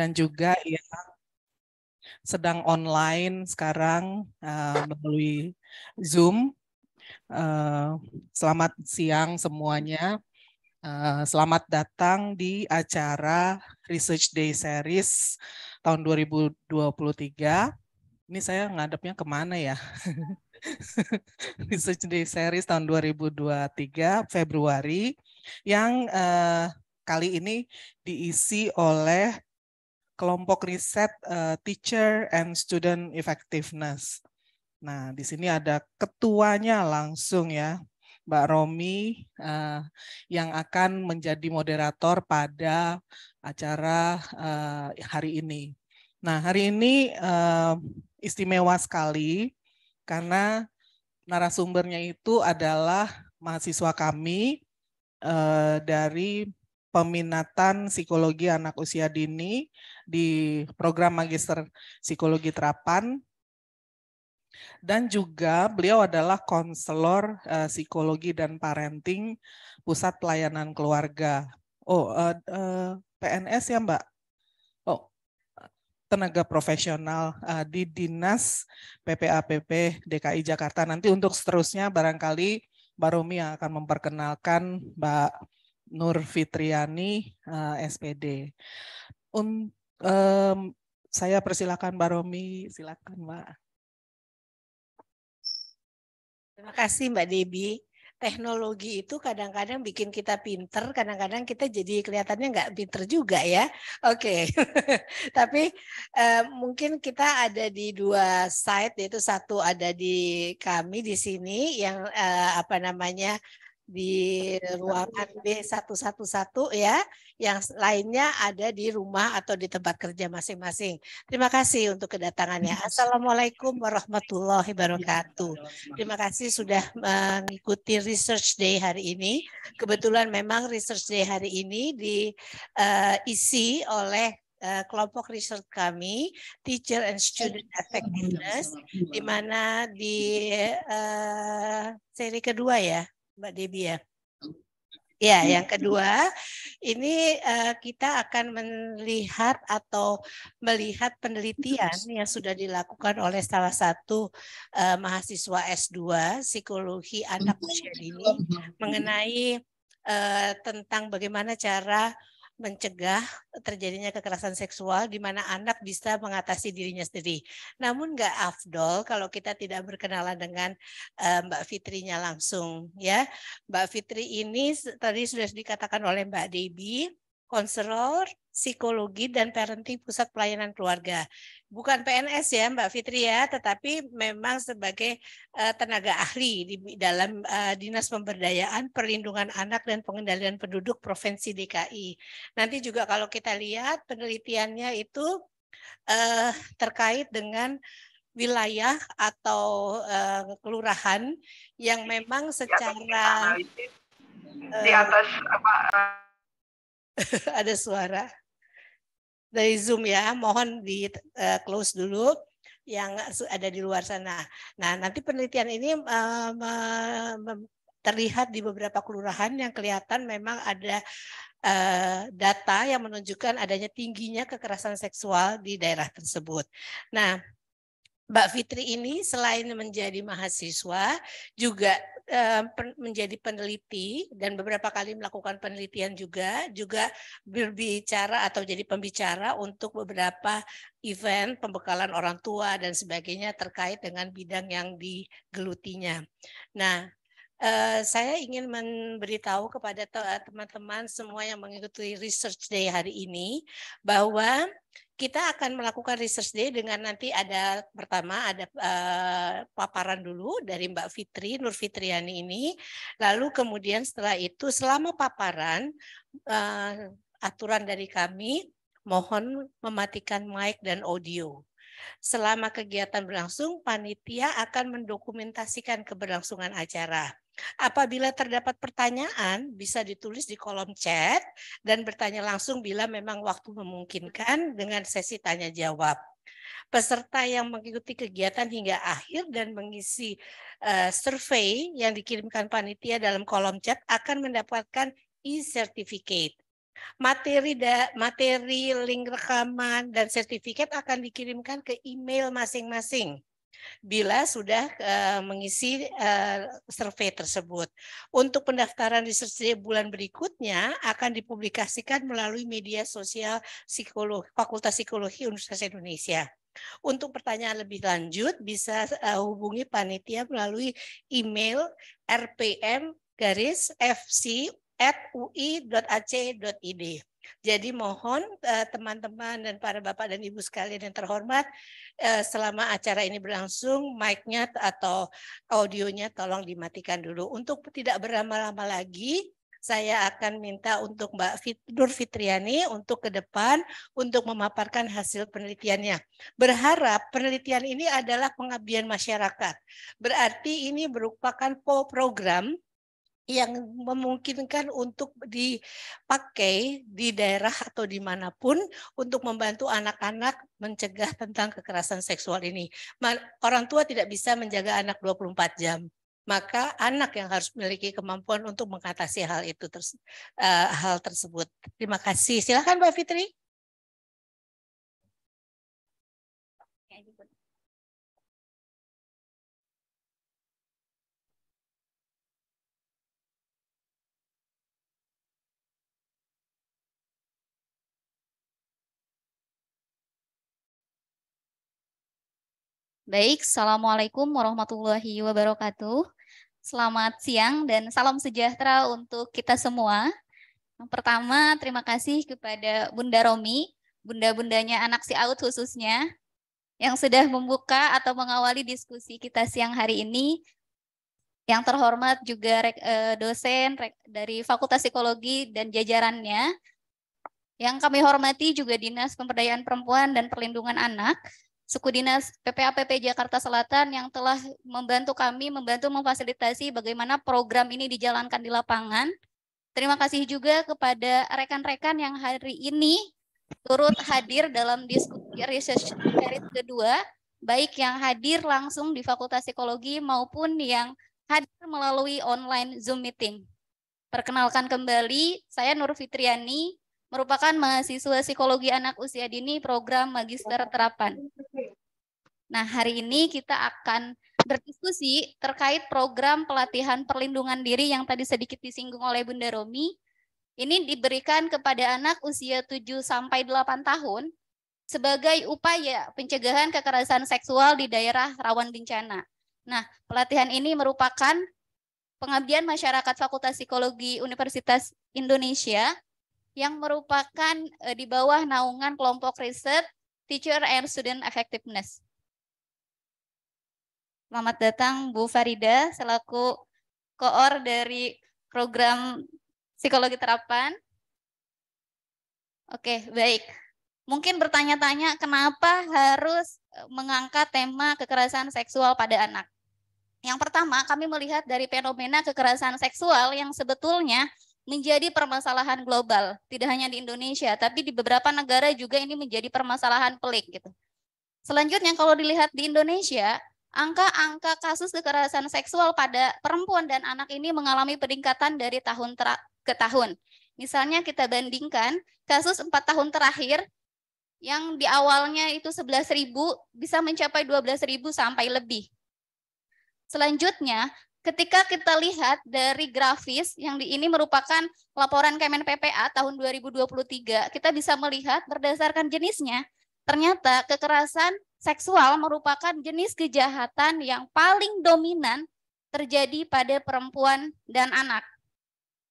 dan juga yang sedang online sekarang uh, melalui Zoom. Uh, selamat siang semuanya. Uh, selamat datang di acara Research Day Series tahun 2023. Ini saya ngadepnya kemana ya? Research Day Series tahun 2023 Februari yang uh, kali ini diisi oleh kelompok riset uh, teacher and student effectiveness. Nah, di sini ada ketuanya langsung ya, Mbak Romi uh, yang akan menjadi moderator pada acara uh, hari ini. Nah, hari ini uh, istimewa sekali karena narasumbernya itu adalah mahasiswa kami uh, dari peminatan psikologi anak usia dini di program magister psikologi terapan dan juga beliau adalah konselor uh, psikologi dan parenting pusat pelayanan keluarga. Oh, uh, eh, uh, eh, PNS ya Mbak? Oh, tenaga profesional uh, di dinas PPAPP DKI Jakarta. Nanti untuk seterusnya barangkali Baromi yang akan memperkenalkan Mbak Nur Fitriani uh, eh, SPD. Um, um, saya persilakan Mbak Romi, silakan Mbak. Terima kasih Mbak Debi. Teknologi itu kadang-kadang bikin kita pinter, kadang-kadang kita jadi kelihatannya nggak pinter juga ya. Oke, okay. tapi eh, mungkin kita ada di dua side, yaitu satu ada di kami di sini yang eh, apa namanya di ruangan B111 ya. Yang lainnya ada di rumah atau di tempat kerja masing-masing. Terima kasih untuk kedatangannya. Assalamualaikum warahmatullahi wabarakatuh. Terima kasih sudah mengikuti Research Day hari ini. Kebetulan memang Research Day hari ini diisi eh, uh, oleh eh, kelompok riset kami teacher and student effectiveness di mana di uh, seri kedua ya Mbak Debbie ya. Ya, iya. yang kedua, ini uh, kita akan melihat atau melihat penelitian yang sudah dilakukan oleh salah satu uh, mahasiswa S2 psikologi anak usia mm-hmm. dini mm-hmm. mengenai uh, tentang bagaimana cara mencegah terjadinya kekerasan seksual di mana anak bisa mengatasi dirinya sendiri. Namun nggak afdol kalau kita tidak berkenalan dengan uh, Mbak Fitrinya langsung ya. Mbak Fitri ini tadi sudah dikatakan oleh Mbak Debbie konselor, psikologi, dan parenting pusat pelayanan keluarga. Bukan PNS ya Mbak Fitria, ya, tetapi memang sebagai uh, tenaga ahli di dalam uh, Dinas Pemberdayaan Perlindungan Anak dan Pengendalian Penduduk Provinsi DKI. Nanti juga kalau kita lihat penelitiannya itu uh, terkait dengan wilayah atau uh, kelurahan yang memang secara di atas, apa uh, ada suara dari Zoom ya. Mohon di uh, close dulu yang ada di luar sana. Nah, nanti penelitian ini uh, terlihat di beberapa kelurahan yang kelihatan memang ada eh, data yang menunjukkan adanya tingginya kekerasan seksual di daerah tersebut. Nah, Mbak Fitri ini selain menjadi mahasiswa juga eh, menjadi peneliti dan beberapa kali melakukan penelitian juga juga berbicara atau jadi pembicara untuk beberapa event pembekalan orang tua dan sebagainya terkait dengan bidang yang digelutinya. Nah, Eh, saya ingin memberitahu kepada eh, teman-teman semua yang mengikuti research day hari ini bahwa kita akan melakukan research day dengan nanti ada pertama ada uh, paparan dulu dari Mbak Fitri Nur Fitriani ini, lalu kemudian setelah itu selama paparan uh, aturan dari kami mohon mematikan mic dan audio. Selama kegiatan berlangsung, panitia akan mendokumentasikan keberlangsungan acara. Apabila terdapat pertanyaan, bisa ditulis di kolom chat dan bertanya langsung bila memang waktu memungkinkan dengan sesi tanya jawab. Peserta yang mengikuti kegiatan hingga akhir dan mengisi uh, survei yang dikirimkan panitia dalam kolom chat akan mendapatkan e-certificate. Materi materi link rekaman dan sertifikat akan dikirimkan ke email masing-masing bila sudah uh, mengisi uh, survei tersebut. Untuk pendaftaran research day bulan berikutnya akan dipublikasikan melalui media sosial psikologi, Fakultas Psikologi Universitas Indonesia. Untuk pertanyaan lebih lanjut bisa uh, hubungi panitia melalui email rpm garis fc at ui.ac.id. Jadi mohon eh, teman-teman dan para bapak dan ibu sekalian yang terhormat, eh, selama acara ini berlangsung, mic-nya atau audionya tolong dimatikan dulu. Untuk tidak berlama-lama lagi, saya akan minta untuk Mbak Nur Fitriani untuk ke depan untuk memaparkan hasil penelitiannya. Berharap penelitian ini adalah pengabdian masyarakat. Berarti ini merupakan program yang memungkinkan untuk dipakai di daerah atau dimanapun untuk membantu anak-anak mencegah tentang kekerasan seksual ini. Orang tua tidak bisa menjaga anak 24 jam maka anak yang harus memiliki kemampuan untuk mengatasi hal itu eh, hal tersebut. Terima kasih. Silakan Mbak Fitri. Baik, Assalamualaikum warahmatullahi wabarakatuh. Selamat siang dan salam sejahtera untuk kita semua. Yang pertama, terima kasih kepada Bunda Romi, bunda-bundanya anak si Out khususnya, yang sudah membuka atau mengawali diskusi kita siang hari ini. Yang terhormat juga eh, dosen dari Fakultas Psikologi dan jajarannya. Yang kami hormati juga Dinas Pemberdayaan Perempuan dan Perlindungan Anak, suku dinas PPAPP Jakarta Selatan yang telah membantu kami, membantu memfasilitasi bagaimana program ini dijalankan di lapangan. Terima kasih juga kepada rekan-rekan yang hari ini turut hadir dalam diskusi research merit kedua, baik yang hadir langsung di Fakultas Psikologi maupun yang hadir melalui online Zoom meeting. Perkenalkan kembali, saya Nur Fitriani, merupakan mahasiswa psikologi anak usia dini program magister terapan. Nah, hari ini kita akan berdiskusi terkait program pelatihan perlindungan diri yang tadi sedikit disinggung oleh Bunda Romi. Ini diberikan kepada anak usia 7 sampai 8 tahun sebagai upaya pencegahan kekerasan seksual di daerah rawan bencana. Nah, pelatihan ini merupakan pengabdian masyarakat Fakultas Psikologi Universitas Indonesia yang merupakan uh, di bawah naungan kelompok riset Teacher and Student Effectiveness. Selamat datang Bu Farida selaku koor dari program psikologi terapan. Oke, baik. Mungkin bertanya-tanya kenapa harus eh, mengangkat tema kekerasan seksual pada anak. Yang pertama, kami melihat dari fenomena kekerasan seksual yang sebetulnya menjadi permasalahan global, tidak hanya di Indonesia, tapi di beberapa negara juga ini menjadi permasalahan pelik gitu. Selanjutnya kalau dilihat di Indonesia, angka-angka kasus kekerasan seksual pada perempuan dan anak ini mengalami peningkatan dari tahun ke tahun. Misalnya kita bandingkan kasus empat tahun terakhir yang di awalnya itu 11.000 bisa mencapai 12.000 sampai lebih. Selanjutnya, ketika kita lihat dari grafis yang di ini merupakan laporan Kemen PPA tahun 2023, kita bisa melihat berdasarkan jenisnya, ternyata kekerasan seksual merupakan jenis kejahatan yang paling dominan terjadi pada perempuan dan anak.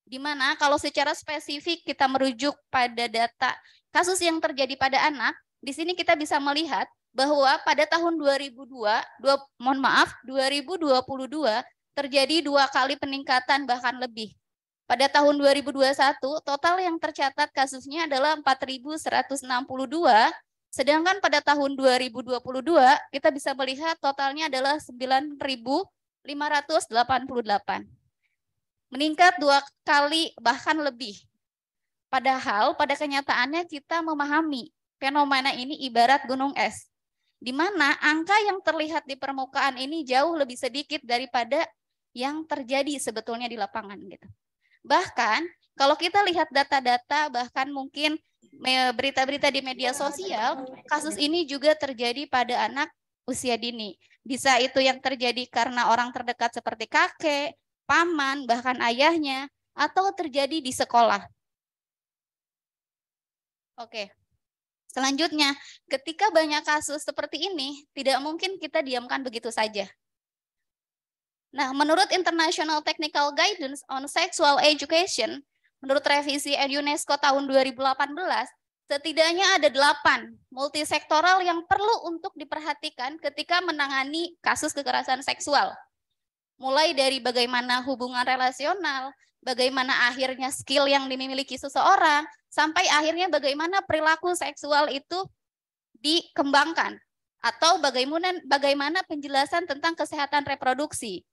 Di mana kalau secara spesifik kita merujuk pada data kasus yang terjadi pada anak, di sini kita bisa melihat bahwa pada tahun 2002, dua, mohon maaf, 2022 terjadi dua kali peningkatan bahkan lebih. Pada tahun 2021, total yang tercatat kasusnya adalah 4.162, sedangkan pada tahun 2022 kita bisa melihat totalnya adalah 9.588. Meningkat dua kali bahkan lebih. Padahal pada kenyataannya kita memahami fenomena ini ibarat gunung es, di mana angka yang terlihat di permukaan ini jauh lebih sedikit daripada yang terjadi sebetulnya di lapangan gitu. Bahkan kalau kita lihat data-data bahkan mungkin berita-berita di media sosial, kasus ini juga terjadi pada anak usia dini. Bisa itu yang terjadi karena orang terdekat seperti kakek, paman, bahkan ayahnya atau terjadi di sekolah. Oke. Selanjutnya, ketika banyak kasus seperti ini, tidak mungkin kita diamkan begitu saja. Nah, menurut International Technical Guidance on Sexual Education, menurut revisi UNESCO tahun 2018, setidaknya ada delapan multisektoral yang perlu untuk diperhatikan ketika menangani kasus kekerasan seksual. Mulai dari bagaimana hubungan relasional, bagaimana akhirnya skill yang dimiliki seseorang, sampai akhirnya bagaimana perilaku seksual itu dikembangkan atau bagaimana bagaimana penjelasan tentang kesehatan reproduksi.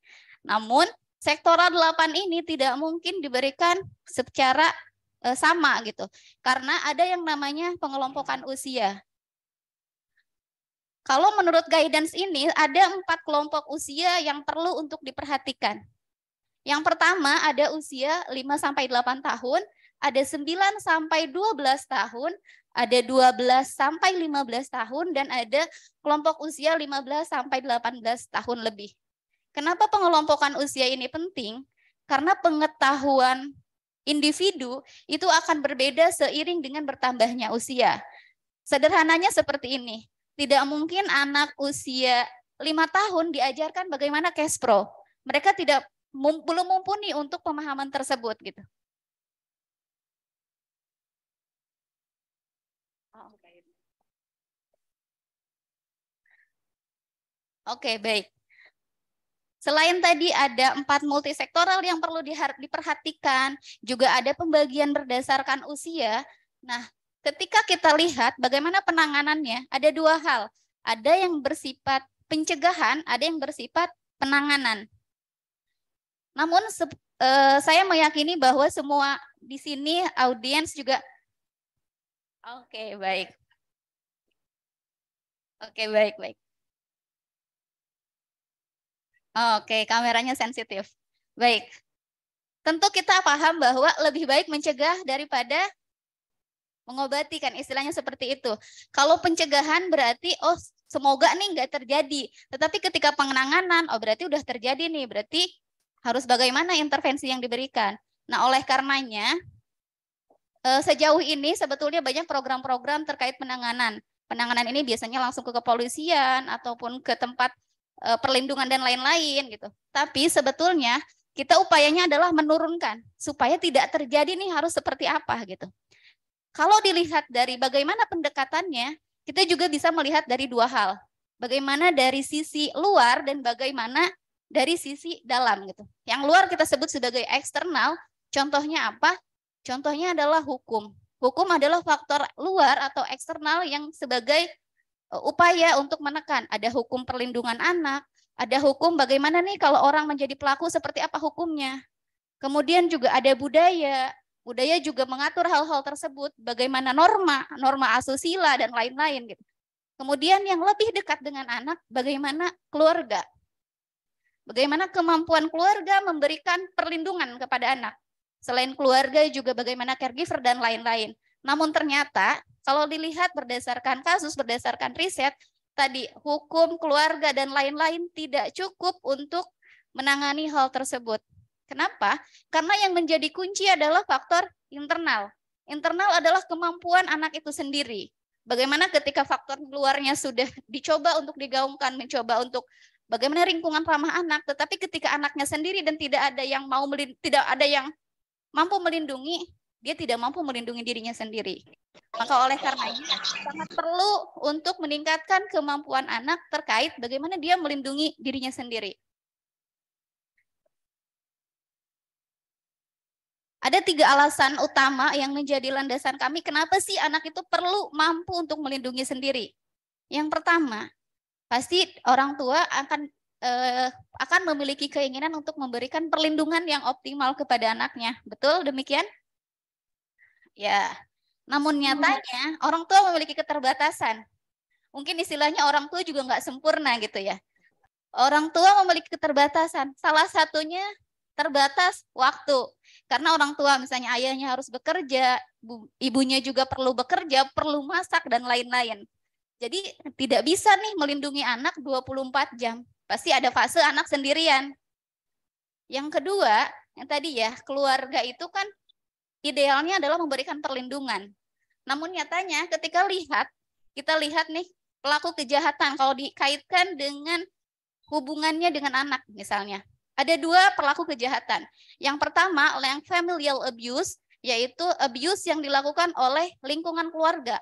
Namun sektoral 8 ini tidak mungkin diberikan secara e, sama gitu. Karena ada yang namanya pengelompokan usia. Kalau menurut guidance ini ada empat kelompok usia yang perlu untuk diperhatikan. Yang pertama ada usia 5 sampai 8 tahun, ada 9 sampai 12 tahun, ada 12 sampai 15 tahun dan ada kelompok usia 15 sampai 18 tahun lebih. Kenapa pengelompokan usia ini penting? Karena pengetahuan individu itu akan berbeda seiring dengan bertambahnya usia. Sederhananya seperti ini. Tidak mungkin anak usia 5 tahun diajarkan bagaimana cash pro. Mereka tidak belum mumpuni untuk pemahaman tersebut gitu. Oke, baik. Selain tadi ada empat multisektoral yang perlu diperhatikan, juga ada pembagian berdasarkan usia. Nah, ketika kita lihat bagaimana penanganannya, ada dua hal. Ada yang bersifat pencegahan, ada yang bersifat penanganan. Namun eh, saya meyakini bahwa semua di sini audiens juga Oke, baik. Oke, baik, baik. Oke, kameranya sensitif. Baik. Tentu kita paham bahwa lebih baik mencegah daripada mengobati kan istilahnya seperti itu. Kalau pencegahan berarti oh semoga nih nggak terjadi. Tetapi ketika penanganan oh berarti udah terjadi nih, berarti harus bagaimana intervensi yang diberikan. Nah, oleh karenanya eh, sejauh ini sebetulnya banyak program-program terkait penanganan. Penanganan ini biasanya langsung ke kepolisian ataupun ke tempat Eh, perlindungan dan lain-lain gitu. Tapi sebetulnya kita upayanya adalah menurunkan supaya tidak terjadi nih harus seperti apa gitu. Kalau dilihat dari bagaimana pendekatannya, kita juga bisa melihat dari dua hal. Bagaimana dari sisi luar dan bagaimana dari sisi dalam gitu. Yang luar kita sebut sebagai eksternal, contohnya apa? Contohnya adalah hukum. Hukum adalah faktor luar atau eksternal yang sebagai Eh, upaya untuk menekan. Ada hukum perlindungan anak, ada hukum bagaimana nih kalau orang menjadi pelaku seperti apa hukumnya. Kemudian juga ada budaya, budaya juga mengatur hal-hal tersebut, bagaimana norma, norma asusila dan lain-lain gitu. Kemudian yang lebih dekat dengan anak, bagaimana keluarga. Bagaimana kemampuan keluarga memberikan perlindungan kepada anak. Selain keluarga juga bagaimana caregiver dan lain-lain. Namun ternyata kalau dilihat berdasarkan kasus, berdasarkan riset, tadi hukum, keluarga, dan lain-lain tidak cukup untuk menangani hal tersebut. Kenapa? Karena yang menjadi kunci adalah faktor internal. Internal adalah kemampuan anak itu sendiri. Bagaimana ketika faktor luarnya sudah dicoba untuk digaungkan, mencoba untuk bagaimana lingkungan ramah anak, tetapi ketika anaknya sendiri dan tidak ada yang mau tidak ada yang mampu melindungi, dia tidak mampu melindungi dirinya sendiri. Maka oleh karena karenanya sangat perlu untuk meningkatkan kemampuan anak terkait bagaimana dia melindungi dirinya sendiri. Ada tiga alasan utama yang menjadi landasan kami kenapa sih anak itu perlu mampu untuk melindungi sendiri. Yang pertama, pasti orang tua akan eh, akan memiliki keinginan untuk memberikan perlindungan yang optimal kepada anaknya. Betul demikian? Ya. Namun hmm. nyatanya orang tua memiliki keterbatasan. Mungkin istilahnya orang tua juga nggak sempurna gitu ya. Orang tua memiliki keterbatasan. Salah satunya terbatas waktu. Karena orang tua misalnya ayahnya harus bekerja, ibunya juga perlu bekerja, perlu masak dan lain-lain. Jadi tidak bisa nih melindungi anak 24 jam. Pasti ada fase anak sendirian. Yang kedua, yang tadi ya, keluarga itu kan idealnya adalah memberikan perlindungan. Namun nyatanya ketika lihat, kita lihat nih pelaku kejahatan kalau dikaitkan dengan hubungannya dengan anak misalnya. Ada dua pelaku kejahatan. Yang pertama yang familial abuse, yaitu abuse yang dilakukan oleh lingkungan keluarga.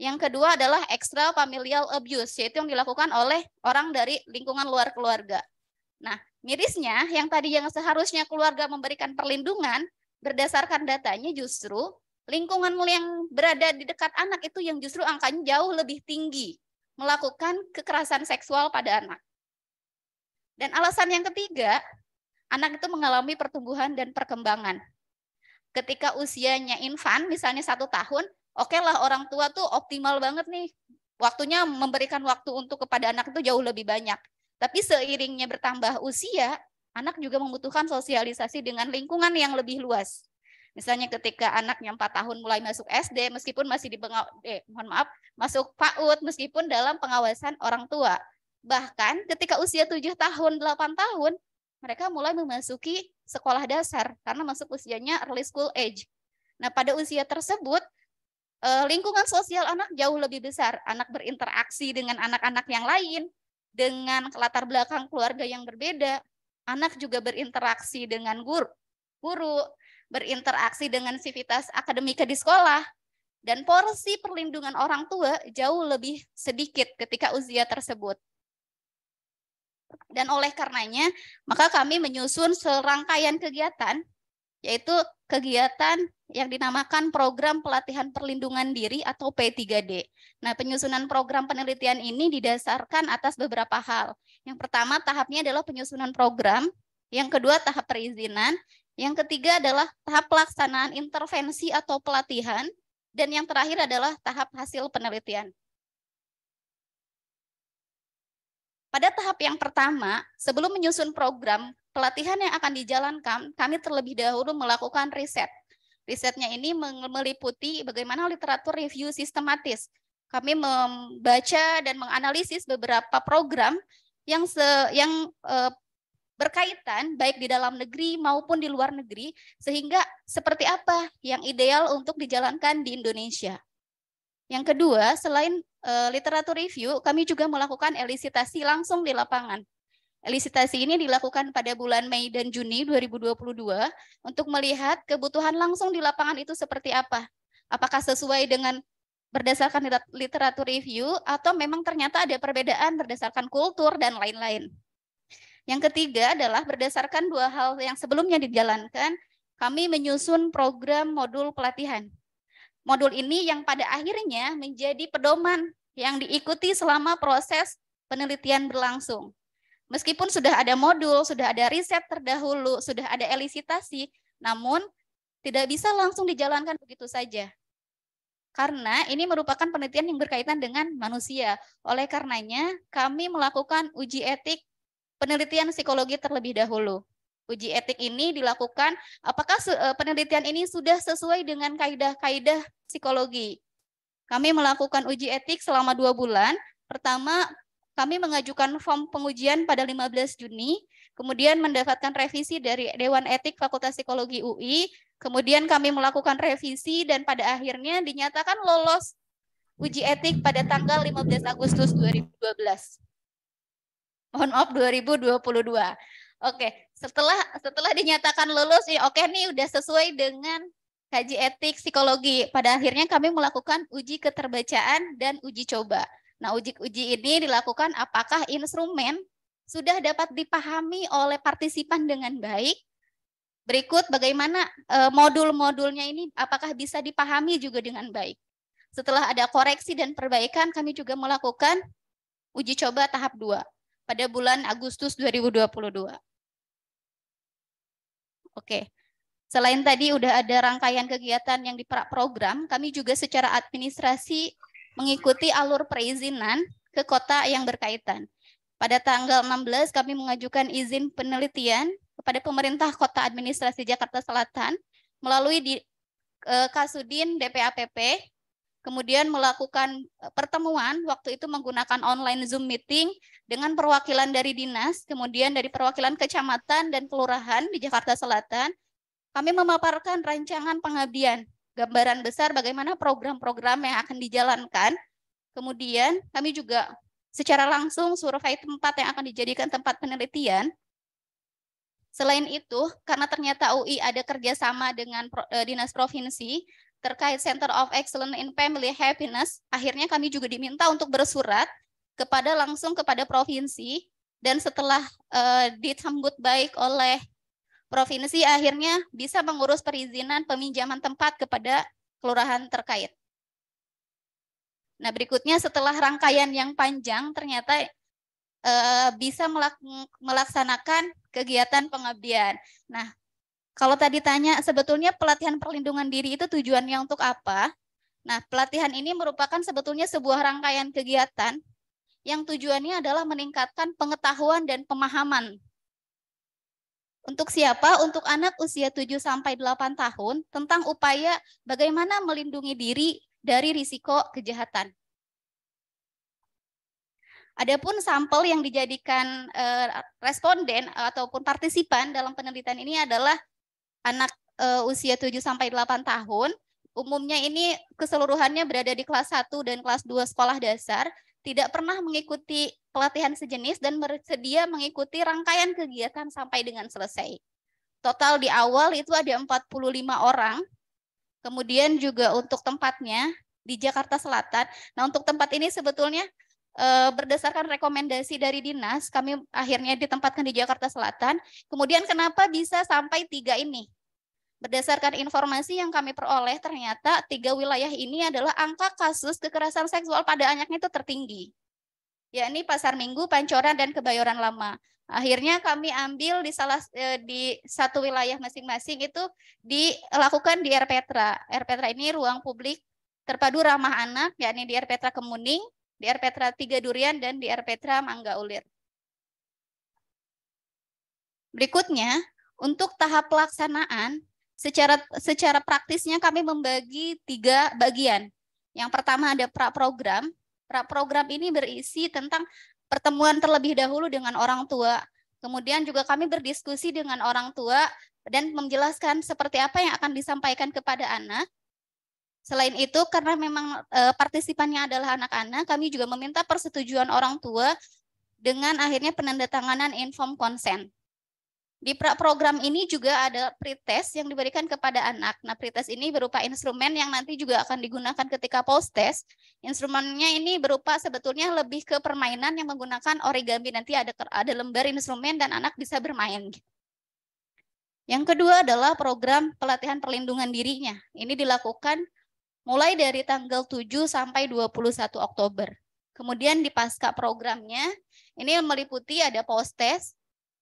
Yang kedua adalah extra familial abuse, yaitu yang dilakukan oleh orang dari lingkungan luar keluarga. Nah, mirisnya yang tadi yang seharusnya keluarga memberikan perlindungan, berdasarkan datanya justru lingkungan yang berada di dekat anak itu yang justru angkanya jauh lebih tinggi melakukan kekerasan seksual pada anak. Dan alasan yang ketiga, anak itu mengalami pertumbuhan dan perkembangan. Ketika usianya infan, misalnya satu tahun, oke okay lah orang tua tuh optimal banget nih. Waktunya memberikan waktu untuk kepada anak itu jauh lebih banyak. Tapi seiringnya bertambah usia, Anak juga membutuhkan sosialisasi dengan lingkungan yang lebih luas. Misalnya ketika anaknya empat tahun mulai masuk SD, meskipun masih di eh, mohon maaf, masuk PAUD, meskipun dalam pengawasan orang tua. Bahkan ketika usia 7 tahun, 8 tahun, mereka mulai memasuki sekolah dasar karena masuk usianya early school age. Nah, pada usia tersebut, eh, lingkungan sosial anak jauh lebih besar. Anak berinteraksi dengan anak-anak yang lain, dengan latar belakang keluarga yang berbeda, Anak juga berinteraksi dengan guru, guru berinteraksi dengan sivitas akademika di sekolah, dan porsi perlindungan orang tua jauh lebih sedikit ketika usia tersebut. Dan oleh karenanya, maka kami menyusun serangkaian kegiatan, yaitu kegiatan yang dinamakan Program Pelatihan Perlindungan Diri atau P3D. Nah, penyusunan program penelitian ini didasarkan atas beberapa hal. Yang pertama, tahapnya adalah penyusunan program. Yang kedua, tahap perizinan. Yang ketiga adalah tahap pelaksanaan intervensi atau pelatihan. Dan yang terakhir adalah tahap hasil penelitian. Pada tahap yang pertama, sebelum menyusun program pelatihan yang akan dijalankan, kami terlebih dahulu melakukan riset. Risetnya ini meliputi bagaimana literatur review sistematis. Kami membaca dan menganalisis beberapa program yang se yang eh, berkaitan baik di dalam negeri maupun di luar negeri sehingga seperti apa yang ideal untuk dijalankan di Indonesia. Yang kedua, selain e, literatur review, kami juga melakukan elisitasi langsung di lapangan. Elisitasi ini dilakukan pada bulan Mei dan Juni 2022 untuk melihat kebutuhan langsung di lapangan itu seperti apa. Apakah sesuai dengan berdasarkan literatur review atau memang ternyata ada perbedaan berdasarkan kultur dan lain-lain. Yang ketiga adalah berdasarkan dua hal yang sebelumnya dijalankan, kami menyusun program modul pelatihan. Modul ini yang pada akhirnya menjadi pedoman yang diikuti selama proses penelitian berlangsung. Meskipun sudah ada modul, sudah ada riset terdahulu, sudah ada elisitasi, namun tidak bisa langsung dijalankan begitu saja. Karena ini merupakan penelitian yang berkaitan dengan manusia. Oleh karenanya, kami melakukan uji etik penelitian psikologi terlebih dahulu. Uji etik ini dilakukan apakah eh, penelitian ini sudah sesuai dengan kaedah-kaedah psikologi. Kami melakukan uji etik selama dua bulan. Pertama, kami mengajukan form pengujian pada 15 Juni, kemudian mendapatkan revisi dari Dewan Etik Fakultas Psikologi UI, kemudian kami melakukan revisi dan pada akhirnya dinyatakan lolos uji etik pada tanggal 15 Agustus 2012. Mohon maaf 2022. Oke, setelah setelah dinyatakan lulus, ya oke nih udah sesuai dengan kaji etik psikologi. Pada akhirnya kami melakukan uji keterbacaan dan uji coba. Nah, uji-uji ini dilakukan apakah instrumen sudah dapat dipahami oleh partisipan dengan baik. Berikut bagaimana e, modul-modulnya ini apakah bisa dipahami juga dengan baik. Setelah ada koreksi dan perbaikan, kami juga melakukan uji coba tahap 2 pada bulan Agustus 2022. Oke. Selain tadi udah ada rangkaian kegiatan yang di program, kami juga secara administrasi mengikuti alur perizinan ke kota yang berkaitan. Pada tanggal 16 kami mengajukan izin penelitian kepada pemerintah kota administrasi Jakarta Selatan melalui di eh, Kasudin DPAPP kemudian melakukan pertemuan waktu itu menggunakan online Zoom meeting dengan perwakilan dari dinas, kemudian dari perwakilan kecamatan dan kelurahan di Jakarta Selatan. Kami memaparkan rancangan pengabdian gambaran besar bagaimana program-program yang akan dijalankan. Kemudian kami juga secara langsung survei tempat yang akan dijadikan tempat penelitian. Selain itu, karena ternyata UI ada kerjasama dengan eh, Dinas Provinsi terkait Center of Excellence in Family Happiness, akhirnya kami juga diminta untuk bersurat kepada langsung kepada provinsi dan setelah uh, eh, ditambut baik oleh provinsi akhirnya bisa mengurus perizinan peminjaman tempat kepada kelurahan terkait. Nah, berikutnya setelah rangkaian yang panjang ternyata e, bisa melak melaksanakan kegiatan pengabdian. Nah, kalau tadi tanya sebetulnya pelatihan perlindungan diri itu tujuannya untuk apa? Nah, pelatihan ini merupakan sebetulnya sebuah rangkaian kegiatan yang tujuannya adalah meningkatkan pengetahuan dan pemahaman untuk siapa? Untuk anak usia 7 sampai 8 tahun tentang upaya bagaimana melindungi diri dari risiko kejahatan. Adapun sampel yang dijadikan eh, responden ataupun partisipan dalam penelitian ini adalah anak eh, usia 7 sampai 8 tahun. Umumnya ini keseluruhannya berada di kelas 1 dan kelas 2 sekolah dasar tidak pernah mengikuti pelatihan sejenis dan bersedia mengikuti rangkaian kegiatan sampai dengan selesai. Total di awal itu ada 45 orang. Kemudian juga untuk tempatnya di Jakarta Selatan. Nah, untuk tempat ini sebetulnya eh, berdasarkan rekomendasi dari dinas, kami akhirnya ditempatkan di Jakarta Selatan. Kemudian kenapa bisa sampai tiga ini? Berdasarkan informasi yang kami peroleh, ternyata tiga wilayah ini adalah angka kasus kekerasan seksual pada anaknya itu tertinggi, yakni Pasar Minggu, Pancoran, dan Kebayoran Lama. Akhirnya kami ambil di salah eh, di satu wilayah masing-masing itu dilakukan di Rpetra. Rpetra ini ruang publik terpadu ramah anak, yakni di Rpetra Kemuning, di Rpetra Tiga Durian, dan di Rpetra Mangga Ulir. Berikutnya, untuk tahap pelaksanaan, Secara secara praktisnya kami membagi tiga bagian. Yang pertama ada pra program. Pra program ini berisi tentang pertemuan terlebih dahulu dengan orang tua. Kemudian juga kami berdiskusi dengan orang tua dan menjelaskan seperti apa yang akan disampaikan kepada anak. Selain itu, karena memang eh, partisipannya adalah anak-anak, kami juga meminta persetujuan orang tua dengan akhirnya penandatanganan inform consent. Di program ini juga ada pretest yang diberikan kepada anak. Nah, pretest ini berupa instrumen yang nanti juga akan digunakan ketika post test. Instrumennya ini berupa sebetulnya lebih ke permainan yang menggunakan origami. Nanti ada ada lembar instrumen dan anak bisa bermain. Yang kedua adalah program pelatihan perlindungan dirinya. Ini dilakukan mulai dari tanggal 7 sampai 21 Oktober. Kemudian di pasca programnya, ini meliputi ada post test,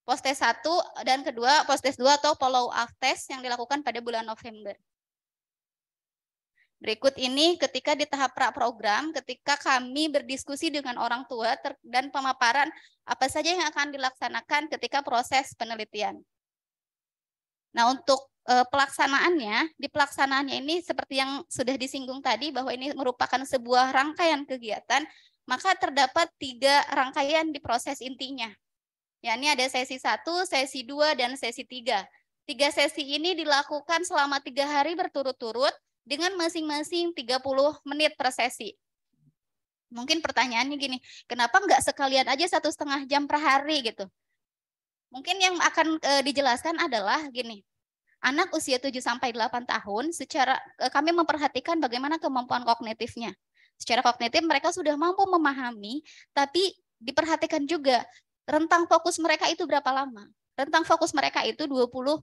post test 1 dan kedua post test 2 atau follow up test yang dilakukan pada bulan November. Berikut ini ketika di tahap pra program, ketika kami berdiskusi dengan orang tua dan pemaparan apa saja yang akan dilaksanakan ketika proses penelitian. Nah, untuk eh, pelaksanaannya, di pelaksanaannya ini seperti yang sudah disinggung tadi bahwa ini merupakan sebuah rangkaian kegiatan, maka terdapat tiga rangkaian di proses intinya. Ya, ini ada sesi 1, sesi 2, dan sesi 3. Tiga sesi ini dilakukan selama tiga hari berturut-turut dengan masing-masing 30 menit per sesi. Mungkin pertanyaannya gini, kenapa nggak sekalian aja satu setengah jam per hari gitu? Mungkin yang akan e, dijelaskan adalah gini, anak usia 7-8 tahun secara e, kami memperhatikan bagaimana kemampuan kognitifnya. Secara kognitif mereka sudah mampu memahami, tapi diperhatikan juga rentang fokus mereka itu berapa lama? Rentang fokus mereka itu 20 eh,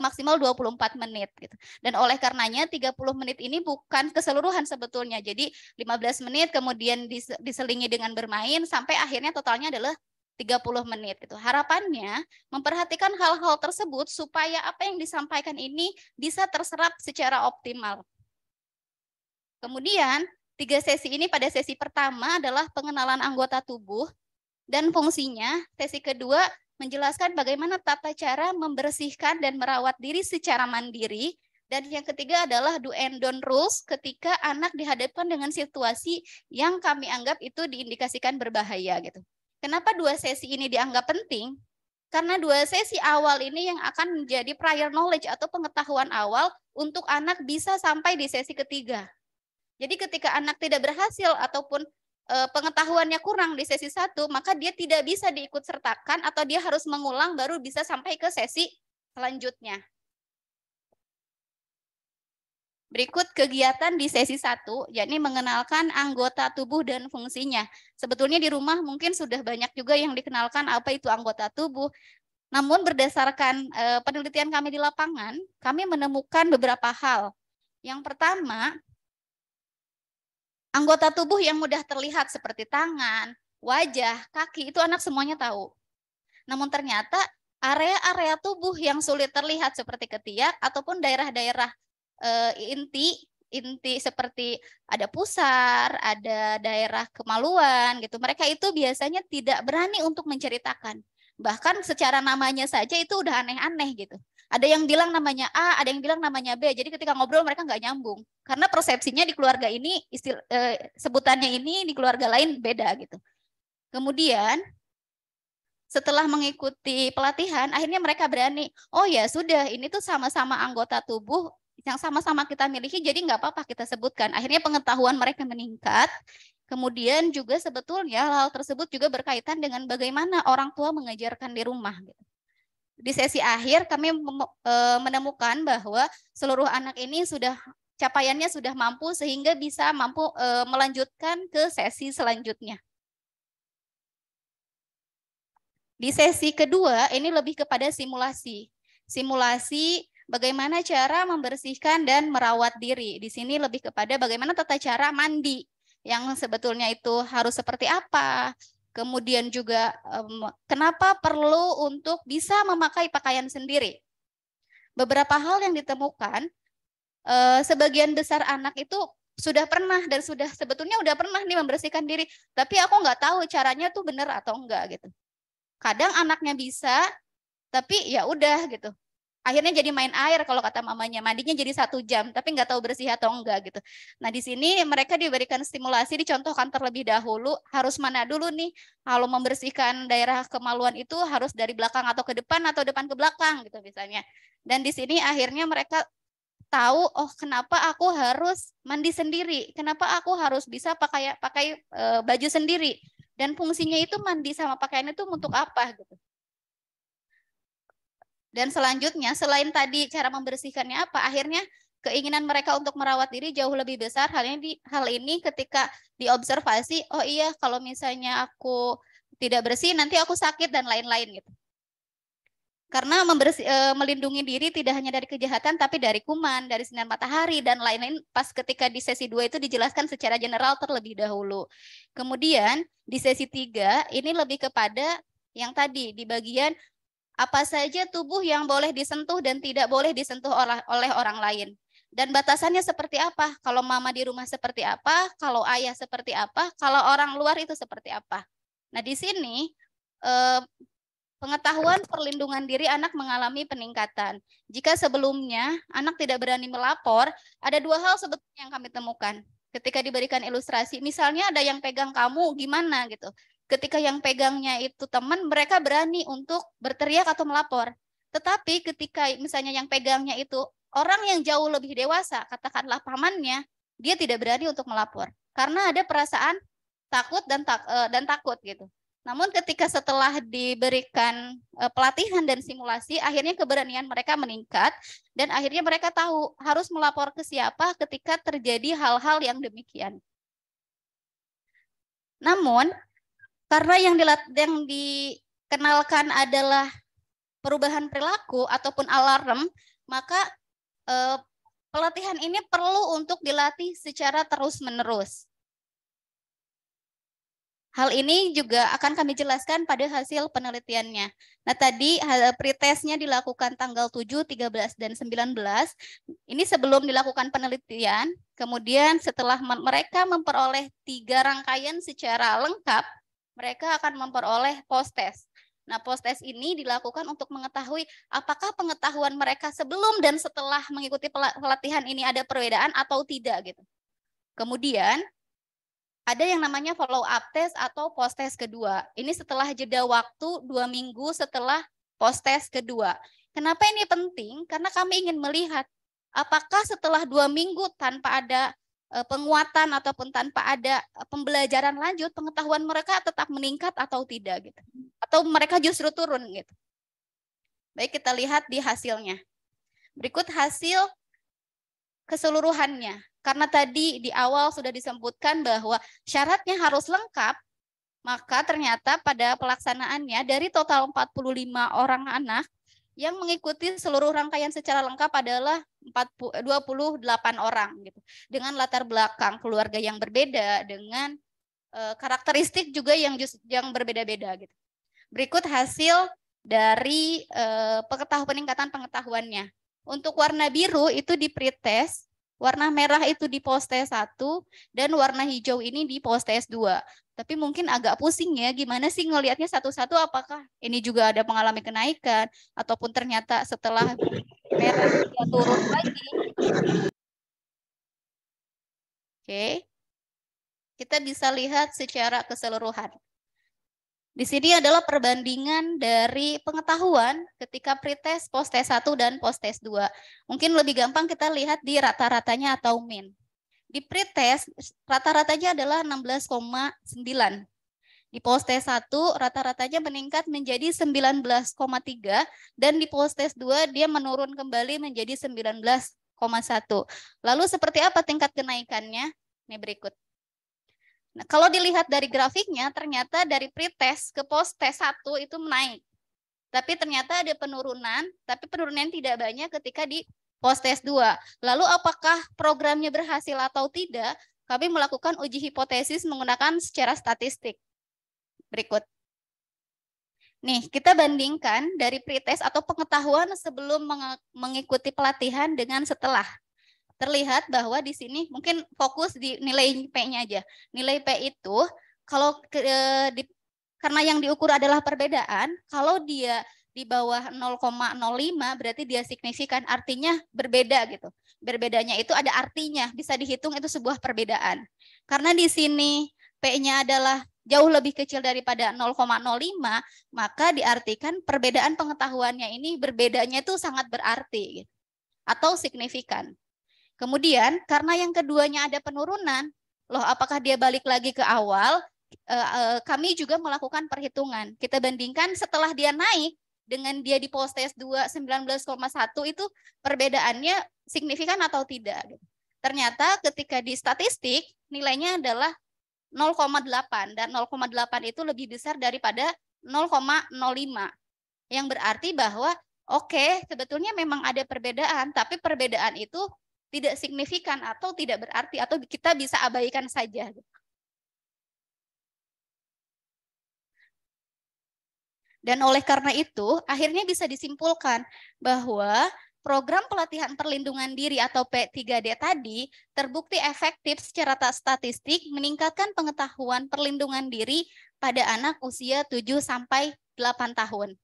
maksimal 24 menit gitu. Dan oleh karenanya 30 menit ini bukan keseluruhan sebetulnya. Jadi 15 menit kemudian diselingi dengan bermain sampai akhirnya totalnya adalah 30 menit gitu. Harapannya memperhatikan hal-hal tersebut supaya apa yang disampaikan ini bisa terserap secara optimal. Kemudian tiga sesi ini pada sesi pertama adalah pengenalan anggota tubuh, dan fungsinya, sesi kedua menjelaskan bagaimana tata cara membersihkan dan merawat diri secara mandiri. Dan yang ketiga adalah do and don't rules ketika anak dihadapkan dengan situasi yang kami anggap itu diindikasikan berbahaya gitu. Kenapa dua sesi ini dianggap penting? Karena dua sesi awal ini yang akan menjadi prior knowledge atau pengetahuan awal untuk anak bisa sampai di sesi ketiga. Jadi ketika anak tidak berhasil ataupun Eh, pengetahuannya kurang di sesi satu, maka dia tidak bisa diikut sertakan atau dia harus mengulang baru bisa sampai ke sesi selanjutnya. Berikut kegiatan di sesi satu, yakni mengenalkan anggota tubuh dan fungsinya. Sebetulnya di rumah mungkin sudah banyak juga yang dikenalkan apa itu anggota tubuh. Namun berdasarkan eh, penelitian kami di lapangan, kami menemukan beberapa hal. Yang pertama, Anggota tubuh yang mudah terlihat seperti tangan, wajah, kaki itu anak semuanya tahu. Namun ternyata area-area tubuh yang sulit terlihat seperti ketiak ataupun daerah-daerah e, inti inti seperti ada pusar, ada daerah kemaluan gitu. Mereka itu biasanya tidak berani untuk menceritakan. Bahkan secara namanya saja itu udah aneh-aneh gitu. Ada yang bilang namanya A, ada yang bilang namanya B. Jadi ketika ngobrol mereka nggak nyambung karena persepsinya di keluarga ini istil, eh, sebutannya ini di keluarga lain beda gitu. Kemudian setelah mengikuti pelatihan, akhirnya mereka berani. Oh ya sudah, ini tuh sama-sama anggota tubuh yang sama-sama kita miliki, jadi nggak apa-apa kita sebutkan. Akhirnya pengetahuan mereka meningkat. Kemudian juga sebetulnya hal tersebut juga berkaitan dengan bagaimana orang tua mengajarkan di rumah. Gitu di sesi akhir kami eh, menemukan bahwa seluruh anak ini sudah capaiannya sudah mampu sehingga bisa mampu eh, melanjutkan ke sesi selanjutnya. Di sesi kedua ini lebih kepada simulasi. Simulasi bagaimana cara membersihkan dan merawat diri. Di sini lebih kepada bagaimana tata cara mandi yang sebetulnya itu harus seperti apa, Kemudian juga um, kenapa perlu untuk bisa memakai pakaian sendiri? Beberapa hal yang ditemukan uh, sebagian besar anak itu sudah pernah dan sudah sebetulnya sudah pernah nih membersihkan diri, tapi aku nggak tahu caranya tuh benar atau enggak gitu. Kadang anaknya bisa, tapi ya udah gitu akhirnya jadi main air kalau kata mamanya mandinya jadi satu jam tapi nggak tahu bersih atau enggak gitu nah di sini mereka diberikan stimulasi dicontohkan terlebih dahulu harus mana dulu nih kalau membersihkan daerah kemaluan itu harus dari belakang atau ke depan atau depan ke belakang gitu misalnya dan di sini akhirnya mereka tahu oh kenapa aku harus mandi sendiri kenapa aku harus bisa pakai pakai e, baju sendiri dan fungsinya itu mandi sama pakaian itu untuk apa gitu dan selanjutnya, selain tadi cara membersihkannya apa, akhirnya keinginan mereka untuk merawat diri jauh lebih besar. Hal ini, hal ini ketika diobservasi, oh iya kalau misalnya aku tidak bersih, nanti aku sakit dan lain-lain gitu. Karena membersih, e, melindungi diri tidak hanya dari kejahatan, tapi dari kuman, dari sinar matahari, dan lain-lain. Pas ketika di sesi 2 itu dijelaskan secara general terlebih dahulu. Kemudian di sesi 3 ini lebih kepada yang tadi di bagian apa saja tubuh yang boleh disentuh dan tidak boleh disentuh oleh orang lain. Dan batasannya seperti apa? Kalau mama di rumah seperti apa? Kalau ayah seperti apa? Kalau orang luar itu seperti apa? Nah, di sini eh, pengetahuan perlindungan diri anak mengalami peningkatan. Jika sebelumnya anak tidak berani melapor, ada dua hal sebetulnya yang kami temukan ketika diberikan ilustrasi. Misalnya ada yang pegang kamu, gimana gitu ketika yang pegangnya itu teman, mereka berani untuk berteriak atau melapor. Tetapi ketika misalnya yang pegangnya itu orang yang jauh lebih dewasa, katakanlah pamannya, dia tidak berani untuk melapor karena ada perasaan takut dan tak, eh, dan takut gitu. Namun ketika setelah diberikan eh, pelatihan dan simulasi, akhirnya keberanian mereka meningkat dan akhirnya mereka tahu harus melapor ke siapa ketika terjadi hal-hal yang demikian. Namun, karena yang, yang dikenalkan adalah perubahan perilaku ataupun alarm, maka eh, pelatihan ini perlu untuk dilatih secara terus-menerus. Hal ini juga akan kami jelaskan pada hasil penelitiannya. Nah, tadi eh, pretestnya dilakukan tanggal 7, 13, dan 19. Ini sebelum dilakukan penelitian. Kemudian setelah mereka memperoleh tiga rangkaian secara lengkap, mereka akan memperoleh post test. Nah, post test ini dilakukan untuk mengetahui apakah pengetahuan mereka sebelum dan setelah mengikuti pelatihan ini ada perbedaan atau tidak gitu. Kemudian ada yang namanya follow up test atau post test kedua. Ini setelah jeda waktu dua minggu setelah post test kedua. Kenapa ini penting? Karena kami ingin melihat apakah setelah dua minggu tanpa ada Eh, penguatan ataupun tanpa ada eh, pembelajaran lanjut, pengetahuan mereka tetap meningkat atau tidak gitu. Atau mereka justru turun gitu. Baik, kita lihat di hasilnya. Berikut hasil keseluruhannya. Karena tadi di awal sudah disebutkan bahwa syaratnya harus lengkap, maka ternyata pada pelaksanaannya dari total 45 orang anak yang mengikuti seluruh rangkaian secara lengkap adalah puluh 28 eh, orang gitu. Dengan latar belakang keluarga yang berbeda, dengan uh, karakteristik juga yang just, yang berbeda-beda gitu. Berikut hasil dari uh, eh, pengetahuan peningkatan pengetahuannya. Untuk warna biru itu di pretest warna merah itu di postes satu 1 dan warna hijau ini di postes dua. 2. Tapi mungkin agak pusing ya, gimana sih ngelihatnya satu-satu apakah ini juga ada mengalami kenaikan ataupun ternyata setelah merah dia turun lagi. Oke. Kita bisa lihat secara keseluruhan. Di sini adalah perbandingan dari pengetahuan ketika pretest, posttest test 1, dan posttest test 2. Mungkin lebih gampang kita lihat di rata-ratanya atau min. Di pretest, rata-ratanya adalah 16,9. Di posttest test 1, rata-ratanya meningkat menjadi 19,3. Dan di posttest test 2, dia menurun kembali menjadi 19,1. Lalu seperti apa tingkat kenaikannya? Ini berikut. Nah, kalau dilihat dari grafiknya, ternyata dari pretest ke post-test 1 itu naik, Tapi ternyata ada penurunan, tapi penurunan tidak banyak ketika di post-test 2. Lalu apakah programnya berhasil atau tidak? Kami melakukan uji hipotesis menggunakan secara statistik. Berikut. Nih, kita bandingkan dari pretest atau pengetahuan sebelum mengikuti pelatihan dengan setelah terlihat bahwa di sini mungkin fokus di nilai P-nya aja. Nilai P itu kalau ke, di, karena yang diukur adalah perbedaan, kalau dia di bawah 0,05 berarti dia signifikan, artinya berbeda gitu. Berbedanya itu ada artinya, bisa dihitung itu sebuah perbedaan. Karena di sini P-nya adalah jauh lebih kecil daripada 0,05, maka diartikan perbedaan pengetahuannya ini berbedanya itu sangat berarti gitu. atau signifikan. Kemudian karena yang keduanya ada penurunan, loh apakah dia balik lagi ke awal? Eh, eh, kami juga melakukan perhitungan. Kita bandingkan setelah dia naik dengan dia di post test 2 19,1 itu perbedaannya signifikan atau tidak. Ternyata ketika di statistik nilainya adalah 0,8 dan 0,8 itu lebih besar daripada 0,05 yang berarti bahwa oke okay, sebetulnya memang ada perbedaan tapi perbedaan itu tidak signifikan atau tidak berarti atau kita bisa abaikan saja. Gitu. Dan oleh karena itu, akhirnya bisa disimpulkan bahwa program pelatihan perlindungan diri atau P3D tadi terbukti efektif secara statistik meningkatkan pengetahuan perlindungan diri pada anak usia 7 sampai 8 tahun.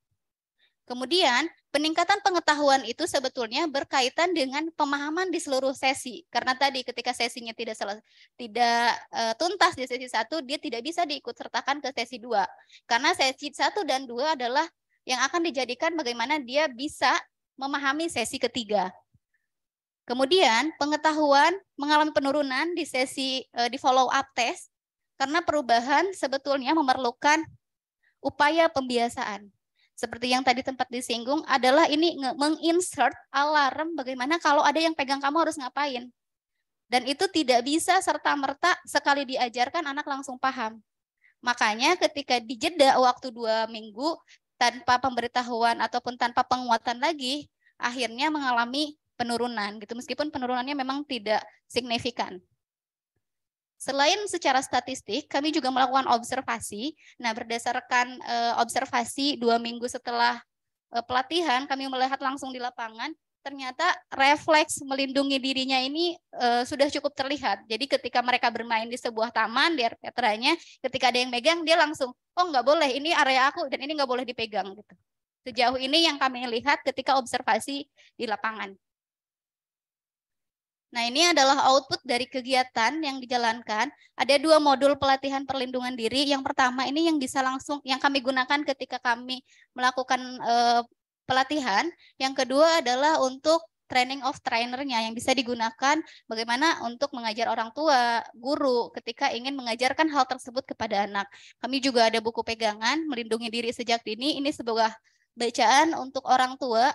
Kemudian, Peningkatan pengetahuan itu sebetulnya berkaitan dengan pemahaman di seluruh sesi. Karena tadi ketika sesinya tidak selesai, tidak e, tuntas di sesi satu, dia tidak bisa diikut sertakan ke sesi dua. Karena sesi satu dan dua adalah yang akan dijadikan bagaimana dia bisa memahami sesi ketiga. Kemudian pengetahuan mengalami penurunan di sesi e, di follow up test karena perubahan sebetulnya memerlukan upaya pembiasaan seperti yang tadi tempat disinggung adalah ini menginsert alarm bagaimana kalau ada yang pegang kamu harus ngapain. Dan itu tidak bisa serta-merta sekali diajarkan anak langsung paham. Makanya ketika dijeda waktu dua minggu tanpa pemberitahuan ataupun tanpa penguatan lagi, akhirnya mengalami penurunan gitu meskipun penurunannya memang tidak signifikan. Selain secara statistik, kami juga melakukan observasi. Nah, berdasarkan uh, observasi dua minggu setelah uh, pelatihan, kami melihat langsung di lapangan, ternyata refleks melindungi dirinya ini uh, sudah cukup terlihat. Jadi ketika mereka bermain di sebuah taman, di teaternya, ketika ada yang megang, dia langsung, oh nggak boleh, ini area aku, dan ini nggak boleh dipegang. gitu. Sejauh ini yang kami lihat ketika observasi di lapangan. Nah, ini adalah output dari kegiatan yang dijalankan. Ada dua modul pelatihan perlindungan diri. Yang pertama ini yang bisa langsung yang kami gunakan ketika kami melakukan eh, pelatihan. Yang kedua adalah untuk training of trainernya yang bisa digunakan bagaimana untuk mengajar orang tua, guru ketika ingin mengajarkan hal tersebut kepada anak. Kami juga ada buku pegangan melindungi diri sejak dini. Ini sebuah bacaan untuk orang tua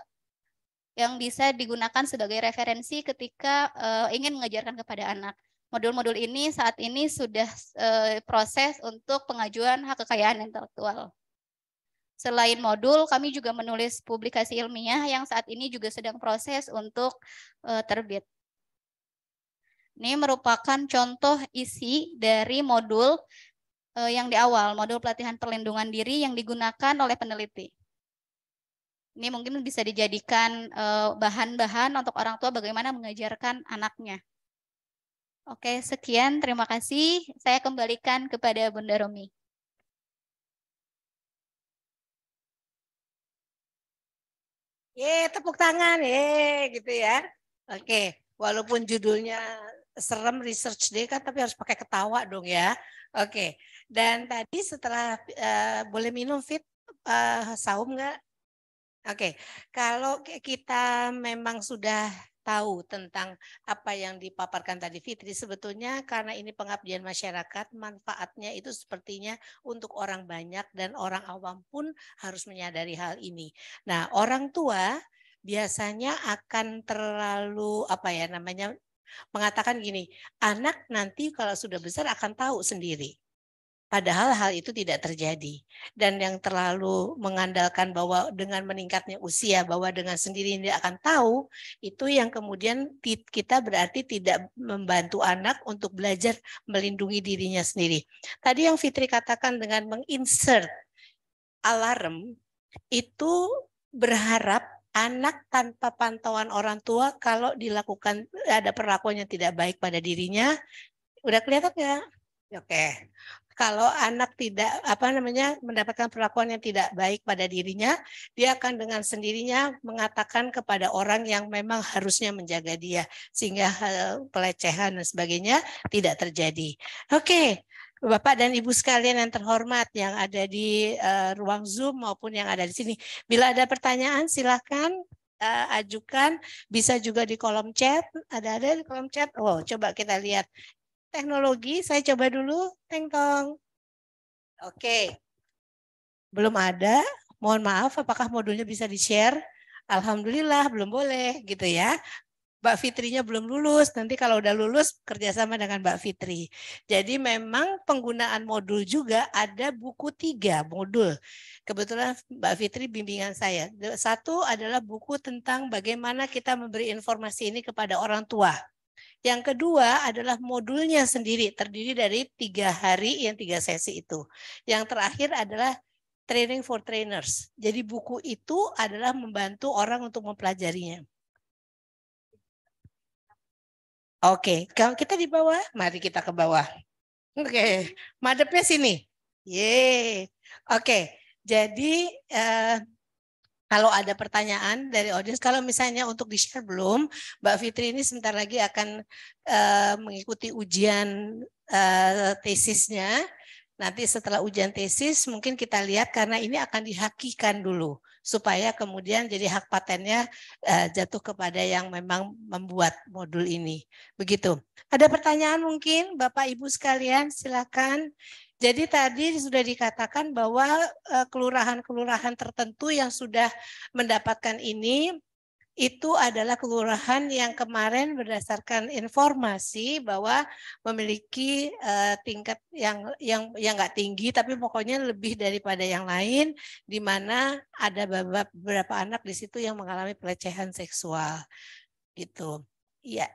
yang bisa digunakan sebagai referensi ketika uh, ingin mengajarkan kepada anak. Modul-modul ini saat ini sudah uh, proses untuk pengajuan hak kekayaan intelektual. Selain modul, kami juga menulis publikasi ilmiah yang saat ini juga sedang proses untuk uh, terbit. Ini merupakan contoh isi dari modul yang di awal, modul pelatihan perlindungan diri yang digunakan oleh peneliti. Ini mungkin bisa dijadikan eh, bahan-bahan untuk orang tua bagaimana mengajarkan anaknya. Oke, sekian. Terima kasih. Saya kembalikan kepada Bunda Romi. Ye, tepuk tangan. Ye, gitu ya. Oke, walaupun judulnya serem research deh kan tapi harus pakai ketawa dong ya. Oke. Dan tadi setelah uh, boleh minum fit uh, saum nggak? Oke, okay. kalau kita memang sudah tahu tentang apa yang dipaparkan tadi Fitri sebetulnya karena ini pengabdian masyarakat manfaatnya itu sepertinya untuk orang banyak dan orang awam pun harus menyadari hal ini. Nah, orang tua biasanya akan terlalu apa ya namanya mengatakan gini, anak nanti kalau sudah besar akan tahu sendiri. Padahal hal itu tidak terjadi. Dan yang terlalu mengandalkan bahwa dengan meningkatnya usia, bahwa dengan sendiri dia akan tahu, itu yang kemudian kita berarti tidak membantu anak untuk belajar melindungi dirinya sendiri. Tadi yang Fitri katakan dengan menginsert alarm, itu berharap anak tanpa pantauan orang tua kalau dilakukan ada perlakuan yang tidak baik pada dirinya udah kelihatan nggak? Oke, kalau anak tidak apa namanya mendapatkan perlakuan yang tidak baik pada dirinya, dia akan dengan sendirinya mengatakan kepada orang yang memang harusnya menjaga dia sehingga pelecehan dan sebagainya tidak terjadi. Oke. Okay. Bapak dan Ibu sekalian yang terhormat yang ada di uh, ruang Zoom maupun yang ada di sini. Bila ada pertanyaan silahkan uh, eh, ajukan, bisa juga di kolom chat. Ada ada di kolom chat. Oh, coba kita lihat teknologi, saya coba dulu, Teng Tong. Oke, belum ada. Mohon maaf, apakah modulnya bisa di-share? Alhamdulillah, belum boleh gitu ya. Mbak Fitrinya belum lulus. Nanti kalau udah lulus kerjasama dengan Mbak Fitri. Jadi memang penggunaan modul juga ada buku tiga modul. Kebetulan Mbak Fitri bimbingan saya. Satu adalah buku tentang bagaimana kita memberi informasi ini kepada orang tua. Yang kedua adalah modulnya sendiri terdiri dari tiga hari yang tiga sesi itu. Yang terakhir adalah training for trainers. Jadi buku itu adalah membantu orang untuk mempelajarinya. Oke, okay. kalau kita di bawah, mari kita ke bawah. Oke, okay. madepnya sini. Yeay. Oke, okay. jadi uh, kalau ada pertanyaan dari audiens, kalau misalnya untuk di-share belum, Mbak Fitri ini sebentar lagi akan uh, mengikuti ujian uh, tesisnya. Nanti setelah ujian tesis mungkin kita lihat karena ini akan dihakikan dulu supaya kemudian jadi hak patennya uh, jatuh kepada yang memang membuat modul ini. Begitu. Ada pertanyaan mungkin Bapak Ibu sekalian silakan jadi tadi sudah dikatakan bahwa e, kelurahan-kelurahan tertentu yang sudah mendapatkan ini itu adalah kelurahan yang kemarin berdasarkan informasi bahwa memiliki e, tingkat yang yang yang nggak tinggi tapi pokoknya lebih daripada yang lain di mana ada beberapa anak di situ yang mengalami pelecehan seksual gitu ya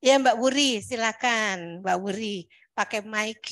ya Mbak Wuri silakan Mbak Wuri pakai mic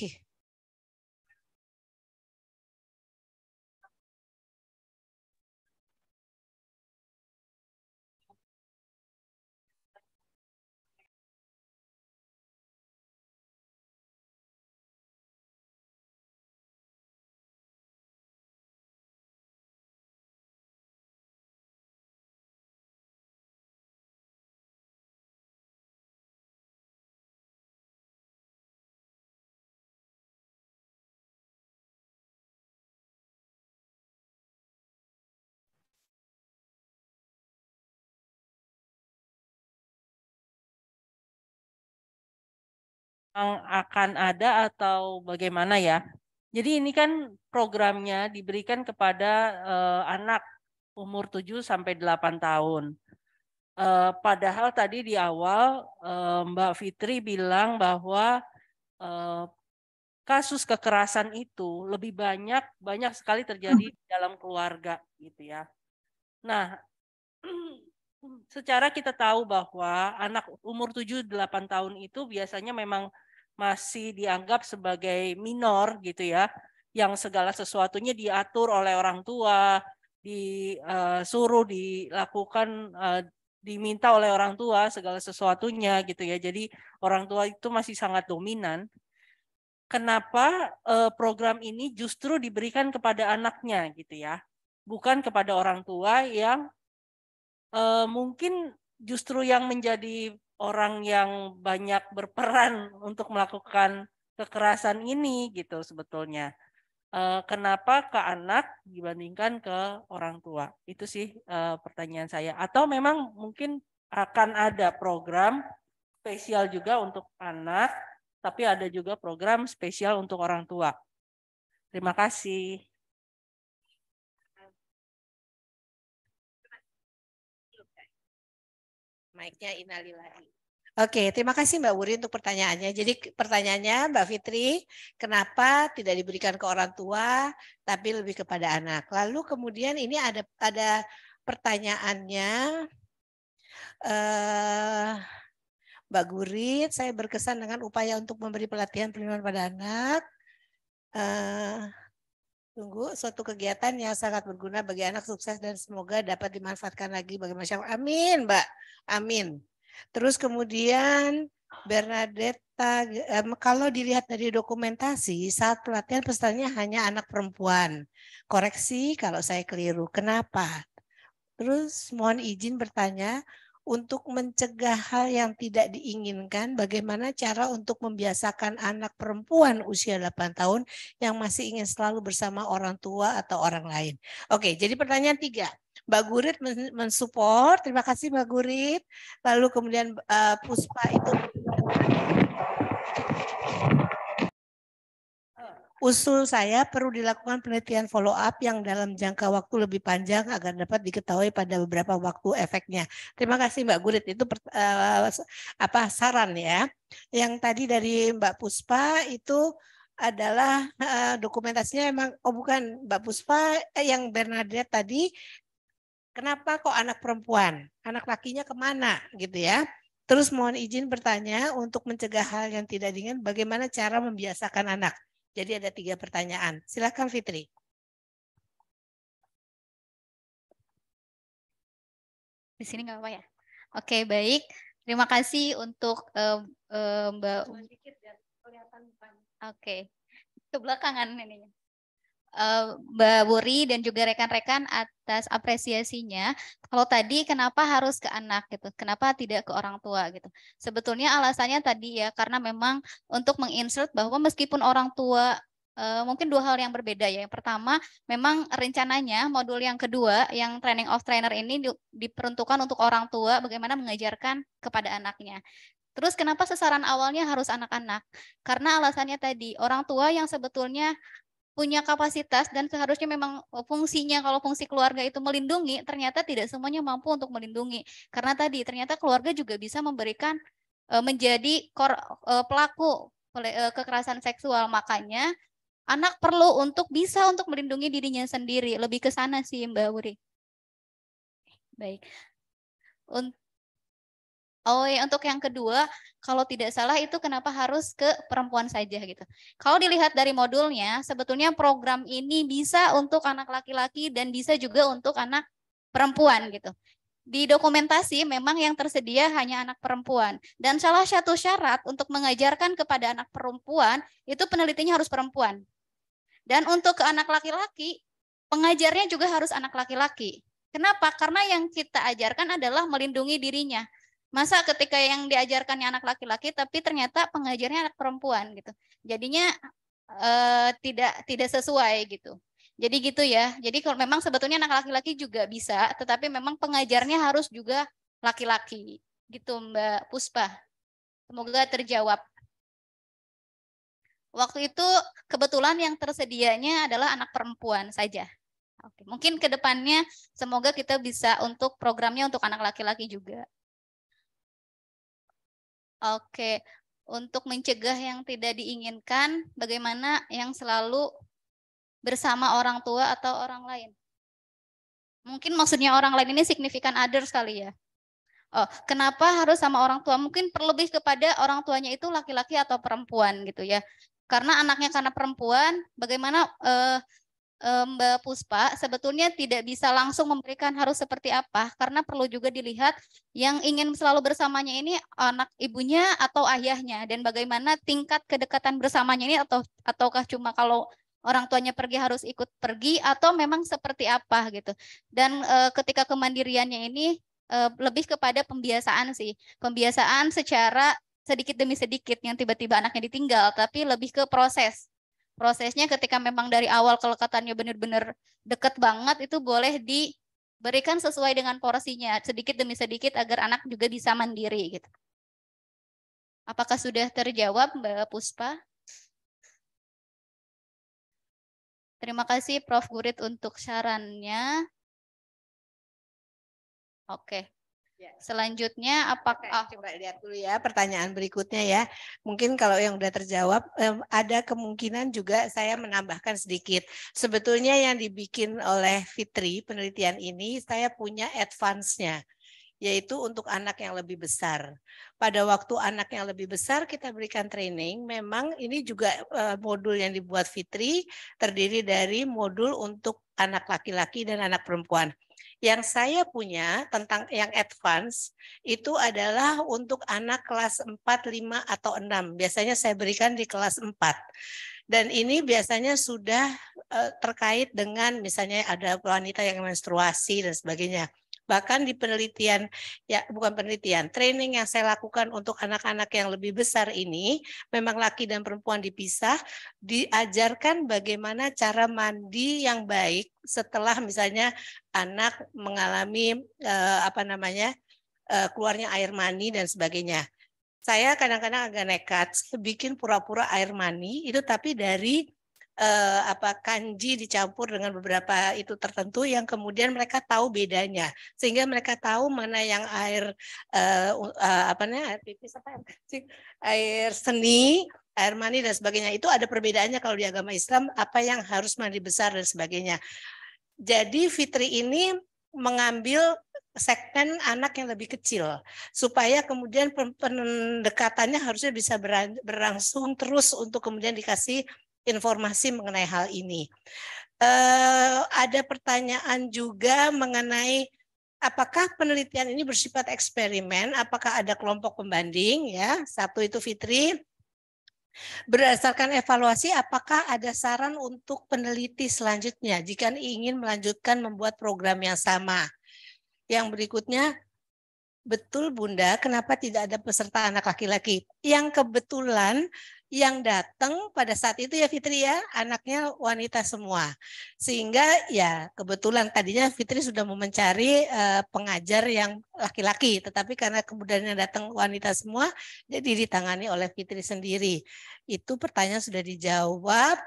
akan ada atau bagaimana ya. Jadi ini kan programnya diberikan kepada uh, anak umur 7 sampai 8 tahun. Uh, padahal tadi di awal uh, Mbak Fitri bilang bahwa uh, kasus kekerasan itu lebih banyak banyak sekali terjadi di dalam keluarga gitu ya. Nah, secara kita tahu bahwa anak umur 7 8 tahun itu biasanya memang masih dianggap sebagai minor gitu ya, yang segala sesuatunya diatur oleh orang tua, disuruh eh, dilakukan eh, diminta oleh orang tua segala sesuatunya gitu ya. Jadi orang tua itu masih sangat dominan. Kenapa eh, program ini justru diberikan kepada anaknya gitu ya, bukan kepada orang tua yang mungkin justru yang menjadi orang yang banyak berperan untuk melakukan kekerasan ini gitu sebetulnya. Eh, kenapa ke anak dibandingkan ke orang tua? Itu sih eh, pertanyaan saya. Atau memang mungkin akan ada program spesial juga untuk anak, tapi ada juga program spesial untuk orang tua. Terima kasih. mic-nya inalilahi. Oke, terima kasih Mbak Wuri untuk pertanyaannya. Jadi pertanyaannya Mbak Fitri, kenapa tidak diberikan ke orang tua tapi lebih kepada anak? Lalu kemudian ini ada ada pertanyaannya eh Mbak Gurit, saya berkesan dengan upaya untuk memberi pelatihan perlindungan pada anak. Eh, Tunggu suatu kegiatan yang sangat berguna bagi anak sukses dan semoga dapat dimanfaatkan lagi bagi masyarakat. Amin, Mbak. Amin. Terus kemudian Bernadetta, kalau dilihat dari dokumentasi, saat pelatihan pesertanya hanya anak perempuan. Koreksi kalau saya keliru. Kenapa? Terus mohon izin bertanya, untuk mencegah hal yang tidak diinginkan, bagaimana cara untuk membiasakan anak perempuan usia 8 tahun yang masih ingin selalu bersama orang tua atau orang lain. Oke, jadi pertanyaan tiga. Mbak Gurit mensupport, terima kasih Mbak Gurit. Lalu kemudian uh, Puspa itu usul saya perlu dilakukan penelitian follow up yang dalam jangka waktu lebih panjang agar dapat diketahui pada beberapa waktu efeknya. Terima kasih Mbak Gurit itu per, uh, apa saran ya. Yang tadi dari Mbak Puspa itu adalah uh, dokumentasinya emang oh bukan Mbak Puspa eh, yang Bernadette tadi kenapa kok anak perempuan, anak lakinya kemana gitu ya. Terus mohon izin bertanya untuk mencegah hal yang tidak dingin, bagaimana cara membiasakan anak. Jadi ada tiga pertanyaan. Silahkan Fitri. Di sini nggak apa-apa ya? Oke, baik. Terima kasih untuk um, um, Mbak. Oke. Okay. Ke belakangan ini. Baburi eh, Mbak Wuri dan juga rekan-rekan atas apresiasinya. Kalau tadi kenapa harus ke anak gitu, kenapa tidak ke orang tua gitu. Sebetulnya alasannya tadi ya karena memang untuk menginsert bahwa meskipun orang tua eh, mungkin dua hal yang berbeda ya. Yang pertama, memang rencananya modul yang kedua, yang training of trainer ini diperuntukkan untuk orang tua bagaimana mengajarkan kepada anaknya. Terus kenapa sasaran awalnya harus anak-anak? Karena alasannya tadi, orang tua yang sebetulnya punya kapasitas dan seharusnya memang e, fungsinya kalau fungsi keluarga itu melindungi, ternyata tidak semuanya mampu untuk melindungi. Karena tadi ternyata keluarga juga bisa memberikan e, menjadi kor, e, pelaku kekerasan seksual. Makanya anak perlu untuk bisa untuk melindungi dirinya sendiri. Lebih ke sana sih Mbak Wuri. Baik. Untuk Oh, ya, untuk yang kedua, kalau tidak salah itu kenapa harus ke perempuan saja gitu. Kalau dilihat dari modulnya, sebetulnya program ini bisa untuk anak laki-laki dan bisa juga untuk anak perempuan gitu. Di dokumentasi memang yang tersedia hanya anak perempuan. Dan salah satu syarat untuk mengajarkan kepada anak perempuan itu penelitinya harus perempuan. Dan untuk ke anak laki-laki, pengajarnya juga harus anak laki-laki. Kenapa? Karena yang kita ajarkan adalah melindungi dirinya. Masa ketika yang diajarkan anak laki-laki tapi ternyata pengajarnya anak perempuan gitu. Jadinya eh, tidak tidak sesuai gitu. Jadi gitu ya. Jadi kalau memang sebetulnya anak laki-laki juga bisa, tetapi memang pengajarnya harus juga laki-laki. Gitu Mbak Puspa. Semoga terjawab. Waktu itu kebetulan yang tersedianya adalah anak perempuan saja. Oke, mungkin kedepannya semoga kita bisa untuk programnya untuk anak laki-laki juga. Oke, untuk mencegah yang tidak diinginkan, bagaimana yang selalu bersama orang tua atau orang lain? Mungkin maksudnya orang lain ini signifikan others sekali ya. Oh, kenapa harus sama orang tua? Mungkin perlebih kepada orang tuanya itu laki-laki atau perempuan gitu ya. Karena anaknya karena perempuan, bagaimana eh, Eh, Mbak Puspa sebetulnya tidak bisa langsung memberikan harus seperti apa karena perlu juga dilihat yang ingin selalu bersamanya ini anak ibunya atau ayahnya dan bagaimana tingkat kedekatan bersamanya ini atau ataukah cuma kalau orang tuanya pergi harus ikut pergi atau memang seperti apa gitu dan e, ketika kemandiriannya ini e, lebih kepada pembiasaan sih pembiasaan secara sedikit demi sedikit yang tiba-tiba anaknya ditinggal tapi lebih ke proses prosesnya ketika memang dari awal kelekatannya benar-benar deket banget itu boleh diberikan sesuai dengan porsinya sedikit demi sedikit agar anak juga bisa mandiri gitu. Apakah sudah terjawab Mbak Puspa? Terima kasih Prof Gurit untuk sarannya. Oke. Ya. Selanjutnya apakah ah. coba lihat dulu ya pertanyaan berikutnya ya. Mungkin kalau yang sudah terjawab ada kemungkinan juga saya menambahkan sedikit. Sebetulnya yang dibikin oleh Fitri penelitian ini saya punya advance-nya yaitu untuk anak yang lebih besar. Pada waktu anak yang lebih besar kita berikan training. Memang ini juga eh, modul yang dibuat Fitri terdiri dari modul untuk anak laki-laki dan anak perempuan. Yang saya punya tentang yang advance itu adalah untuk anak kelas 4, 5 atau 6. Biasanya saya berikan di kelas 4 dan ini biasanya sudah eh, terkait dengan misalnya ada wanita yang menstruasi dan sebagainya bahkan di penelitian ya bukan penelitian training yang saya lakukan untuk anak-anak yang lebih besar ini memang laki dan perempuan dipisah diajarkan bagaimana cara mandi yang baik setelah misalnya anak mengalami eh, apa namanya eh, keluarnya air mani dan sebagainya saya kadang-kadang agak nekat bikin pura-pura air mani itu tapi dari eh, apa kanji dicampur dengan beberapa itu tertentu yang kemudian mereka tahu bedanya sehingga mereka tahu mana yang air eh, eh apa namanya air pipis apa air seni air mani dan sebagainya itu ada perbedaannya kalau di agama Islam apa yang harus mandi besar dan sebagainya jadi Fitri ini mengambil segmen anak yang lebih kecil supaya kemudian pendekatannya harusnya bisa berlangsung terus untuk kemudian dikasih informasi mengenai hal ini. Uh, ada pertanyaan juga mengenai apakah penelitian ini bersifat eksperimen, apakah ada kelompok pembanding ya. Satu itu Fitri. Berdasarkan evaluasi, apakah ada saran untuk peneliti selanjutnya jika ingin melanjutkan membuat program yang sama? Yang berikutnya, betul Bunda, kenapa tidak ada peserta anak laki-laki? Yang kebetulan yang datang pada saat itu ya Fitri ya anaknya wanita semua sehingga ya kebetulan tadinya Fitri sudah mau mencari uh, pengajar yang laki-laki tetapi karena kemudian datang wanita semua jadi ditangani oleh Fitri sendiri itu pertanyaan sudah dijawab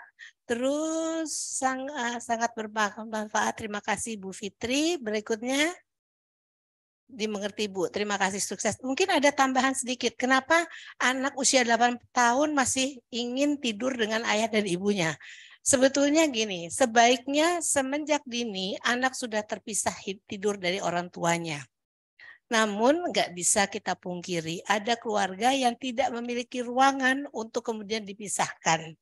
terus sangat uh, eh, sangat bermanfaat terima kasih Bu Fitri berikutnya dimengerti Bu. Terima kasih sukses. Mungkin ada tambahan sedikit. Kenapa anak usia 8 tahun masih ingin tidur dengan ayah dan ibunya? Sebetulnya gini, sebaiknya semenjak dini anak sudah terpisah tidur dari orang tuanya. Namun nggak bisa kita pungkiri, ada keluarga yang tidak memiliki ruangan untuk kemudian dipisahkan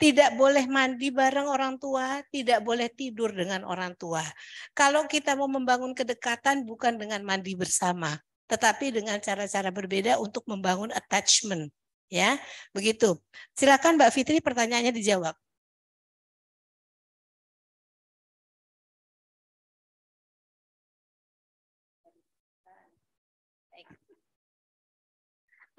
tidak boleh mandi bareng orang tua, tidak boleh tidur dengan orang tua. Kalau kita mau membangun kedekatan bukan dengan mandi bersama, tetapi dengan cara-cara berbeda untuk membangun attachment, ya. Begitu. Silakan Mbak Fitri pertanyaannya dijawab.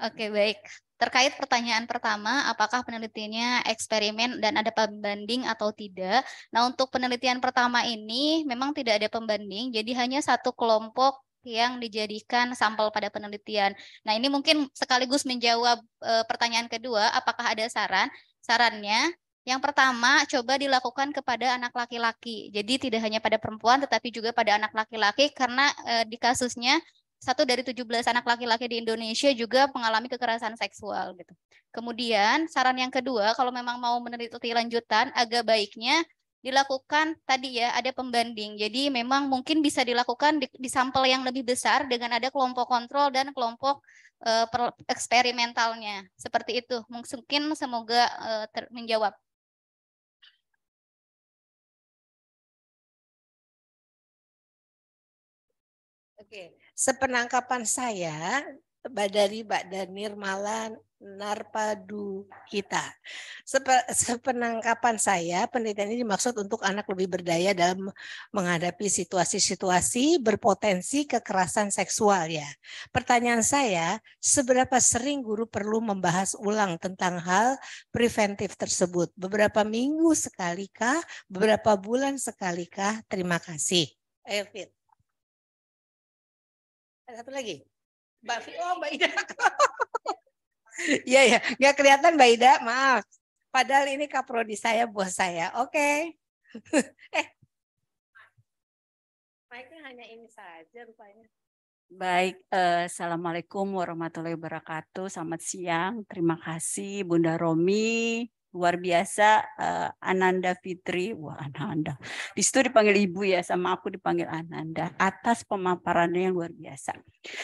Oke, baik. Terkait pertanyaan pertama, apakah penelitiannya eksperimen dan ada pembanding atau tidak? Nah, untuk penelitian pertama ini memang tidak ada pembanding, jadi hanya satu kelompok yang dijadikan sampel pada penelitian. Nah, ini mungkin sekaligus menjawab e, pertanyaan kedua, apakah ada saran? Sarannya yang pertama, coba dilakukan kepada anak laki-laki. Jadi tidak hanya pada perempuan tetapi juga pada anak laki-laki karena e, di kasusnya satu dari 17 anak laki-laki di Indonesia juga mengalami kekerasan seksual gitu. Kemudian saran yang kedua kalau memang mau meneliti lanjutan agak baiknya dilakukan tadi ya ada pembanding. Jadi memang mungkin bisa dilakukan di, di sampel yang lebih besar dengan ada kelompok kontrol dan kelompok uh, eksperimentalnya. Seperti itu. Mungkin semoga uh, menjawab. sepenangkapan saya dari Mbak Danir Malan Narpadu kita. sepenangkapan saya, penelitian ini dimaksud untuk anak lebih berdaya dalam menghadapi situasi-situasi berpotensi kekerasan seksual ya. Pertanyaan saya, seberapa sering guru perlu membahas ulang tentang hal preventif tersebut? Beberapa minggu sekalikah? Beberapa bulan sekalikah? Terima kasih. Ayo ada satu lagi. Mbak Fi, oh Mbak Ida. Iya ya, nggak kelihatan Mbak Ida, maaf. Padahal ini kaprodi saya, bos saya. Oke. Okay. eh. Baiknya hanya ini saja rupanya. Baik, eh, Assalamualaikum warahmatullahi wabarakatuh. Selamat siang. Terima kasih Bunda Romi, luar biasa uh, Ananda Fitri wah Ananda di situ dipanggil ibu ya sama aku dipanggil Ananda atas pemaparannya yang luar biasa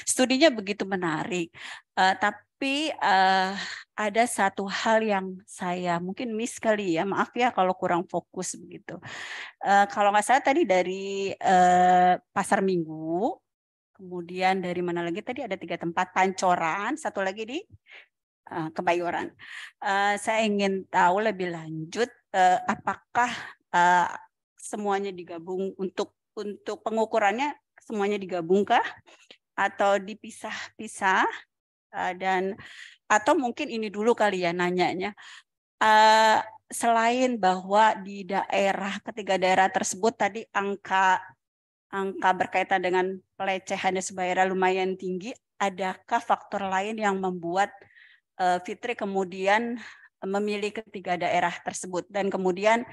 studinya begitu menarik uh, tapi uh, ada satu hal yang saya mungkin miss kali ya maaf ya kalau kurang fokus begitu uh, kalau nggak salah tadi dari uh, pasar minggu kemudian dari mana lagi tadi ada tiga tempat pancoran satu lagi di Eh, kebayoran. Eh, saya ingin tahu lebih lanjut eh, apakah semuanya digabung untuk untuk pengukurannya semuanya digabungkah atau dipisah-pisah dan atau mungkin ini dulu kali ya nanyanya selain bahwa di daerah ketiga daerah tersebut tadi angka angka berkaitan dengan pelecehan dan lumayan tinggi adakah faktor lain yang membuat Eh, Fitri kemudian eh, memilih ketiga daerah tersebut dan kemudian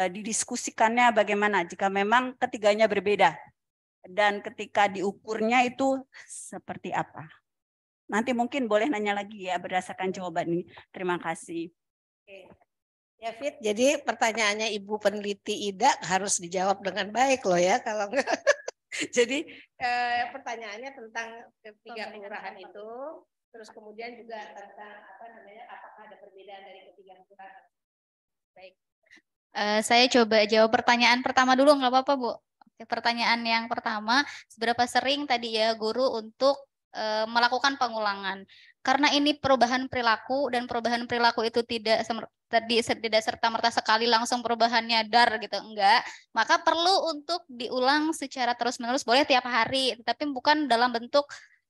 eh, didiskusikannya bagaimana jika memang ketiganya berbeda dan ketika diukurnya itu seperti apa. Nanti mungkin boleh nanya lagi ya berdasarkan jawaban ini. Terima kasih. Oke. Ya Fit, jadi pertanyaannya Ibu peneliti Ida harus dijawab dengan baik loh ya kalau enggak. jadi eh, pertanyaannya tentang ketiga kelurahan itu terus kemudian juga tentang apa namanya apakah ada perbedaan dari ketiga Quran baik eh, saya coba jawab pertanyaan pertama dulu nggak apa-apa bu pertanyaan yang pertama seberapa sering tadi ya guru untuk eh, melakukan pengulangan karena ini perubahan perilaku dan perubahan perilaku itu tidak tadi tidak serta merta sekali langsung perubahannya dar gitu enggak maka perlu untuk diulang secara terus menerus boleh tiap hari tetapi bukan dalam bentuk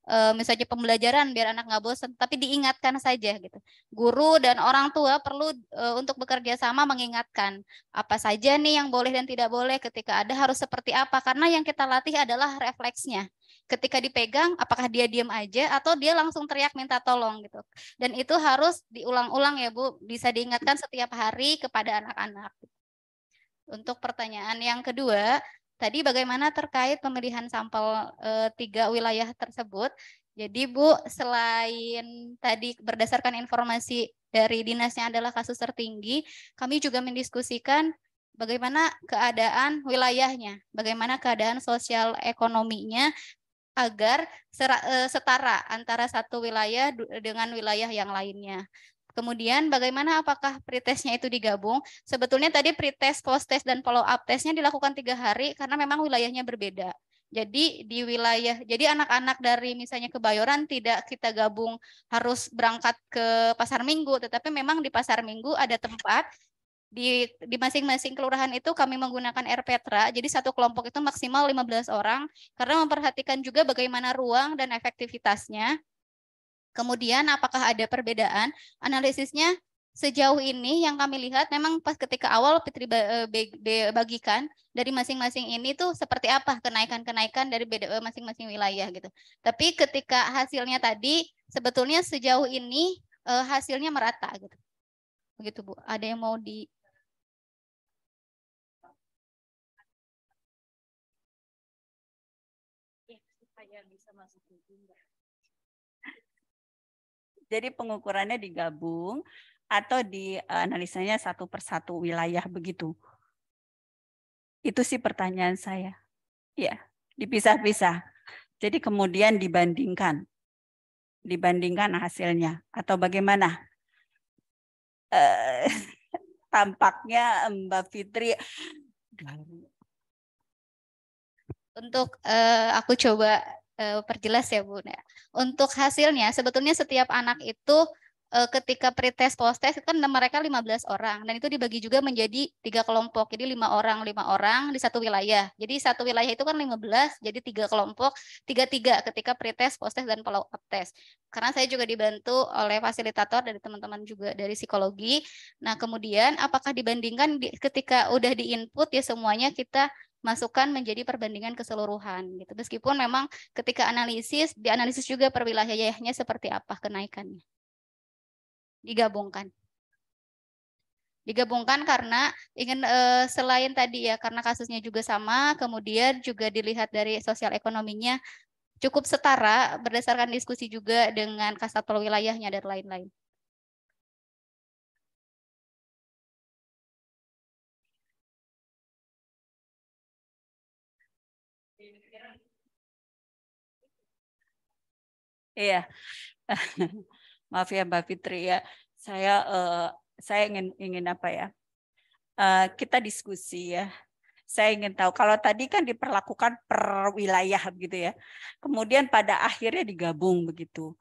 uh, misalnya pembelajaran biar anak nggak bosan, tapi diingatkan saja gitu. Guru dan orang tua perlu uh, untuk bekerja sama mengingatkan apa saja nih yang boleh dan tidak boleh ketika ada harus seperti apa karena yang kita latih adalah refleksnya. Ketika dipegang apakah dia diam aja atau dia langsung teriak minta tolong gitu. Dan itu harus diulang-ulang ya Bu, bisa diingatkan setiap hari kepada anak-anak. Untuk pertanyaan yang kedua, Tadi bagaimana terkait pemilihan sampel e, tiga wilayah tersebut? Jadi Bu, selain tadi berdasarkan informasi dari dinasnya adalah kasus tertinggi, kami juga mendiskusikan bagaimana keadaan wilayahnya, bagaimana keadaan sosial ekonominya agar eh, setara antara satu wilayah dengan wilayah yang lainnya. Kemudian bagaimana apakah pretestnya itu digabung? Sebetulnya tadi pretest, post dan follow up testnya dilakukan tiga hari karena memang wilayahnya berbeda. Jadi di wilayah, jadi anak-anak dari misalnya Kebayoran tidak kita gabung harus berangkat ke Pasar Minggu, tetapi memang di Pasar Minggu ada tempat di di masing-masing kelurahan itu kami menggunakan RPTRA. Jadi satu kelompok itu maksimal 15 orang karena memperhatikan juga bagaimana ruang dan efektivitasnya. Kemudian apakah ada perbedaan? Analisisnya sejauh ini yang kami lihat memang pas ketika awal Fitri eh, bagikan dari masing-masing ini tuh seperti apa kenaikan-kenaikan dari eh, masing-masing wilayah gitu. Tapi ketika hasilnya tadi sebetulnya sejauh ini eh, hasilnya merata gitu. Begitu Bu. Ada yang mau di ya, bisa masuk juga. Jadi pengukurannya digabung atau dianalisanya satu persatu wilayah begitu. Itu sih pertanyaan saya. Ya, dipisah-pisah. Jadi kemudian dibandingkan. Dibandingkan hasilnya atau bagaimana? Eh, tampaknya Mbak Fitri untuk uh, aku coba Eh, perjelas ya Bu. untuk hasilnya sebetulnya setiap anak itu eh, ketika pretest posttest kan mereka 15 orang dan itu dibagi juga menjadi tiga kelompok. Jadi lima orang, lima orang di satu wilayah. Jadi satu wilayah itu kan 15, jadi tiga kelompok, tiga-tiga ketika pretest, posttest dan follow up test. Karena saya juga dibantu oleh fasilitator dari teman-teman juga dari psikologi. Nah, kemudian apakah dibandingkan ketika udah di input ya semuanya kita masukan menjadi perbandingan keseluruhan gitu. Meskipun memang ketika analisis dianalisis juga per wilayahnya seperti apa kenaikannya. Digabungkan digabungkan karena ingin eh, selain tadi ya karena kasusnya juga sama kemudian juga dilihat dari sosial ekonominya cukup setara berdasarkan diskusi juga dengan kasat wilayahnya dan lain-lain. Iya. Maaf ya Mbak Fitri ya. Saya uh, saya ingin ingin apa ya? Uh, kita diskusi ya. Saya ingin tahu kalau tadi kan diperlakukan per wilayah begitu ya. Kemudian pada akhirnya digabung begitu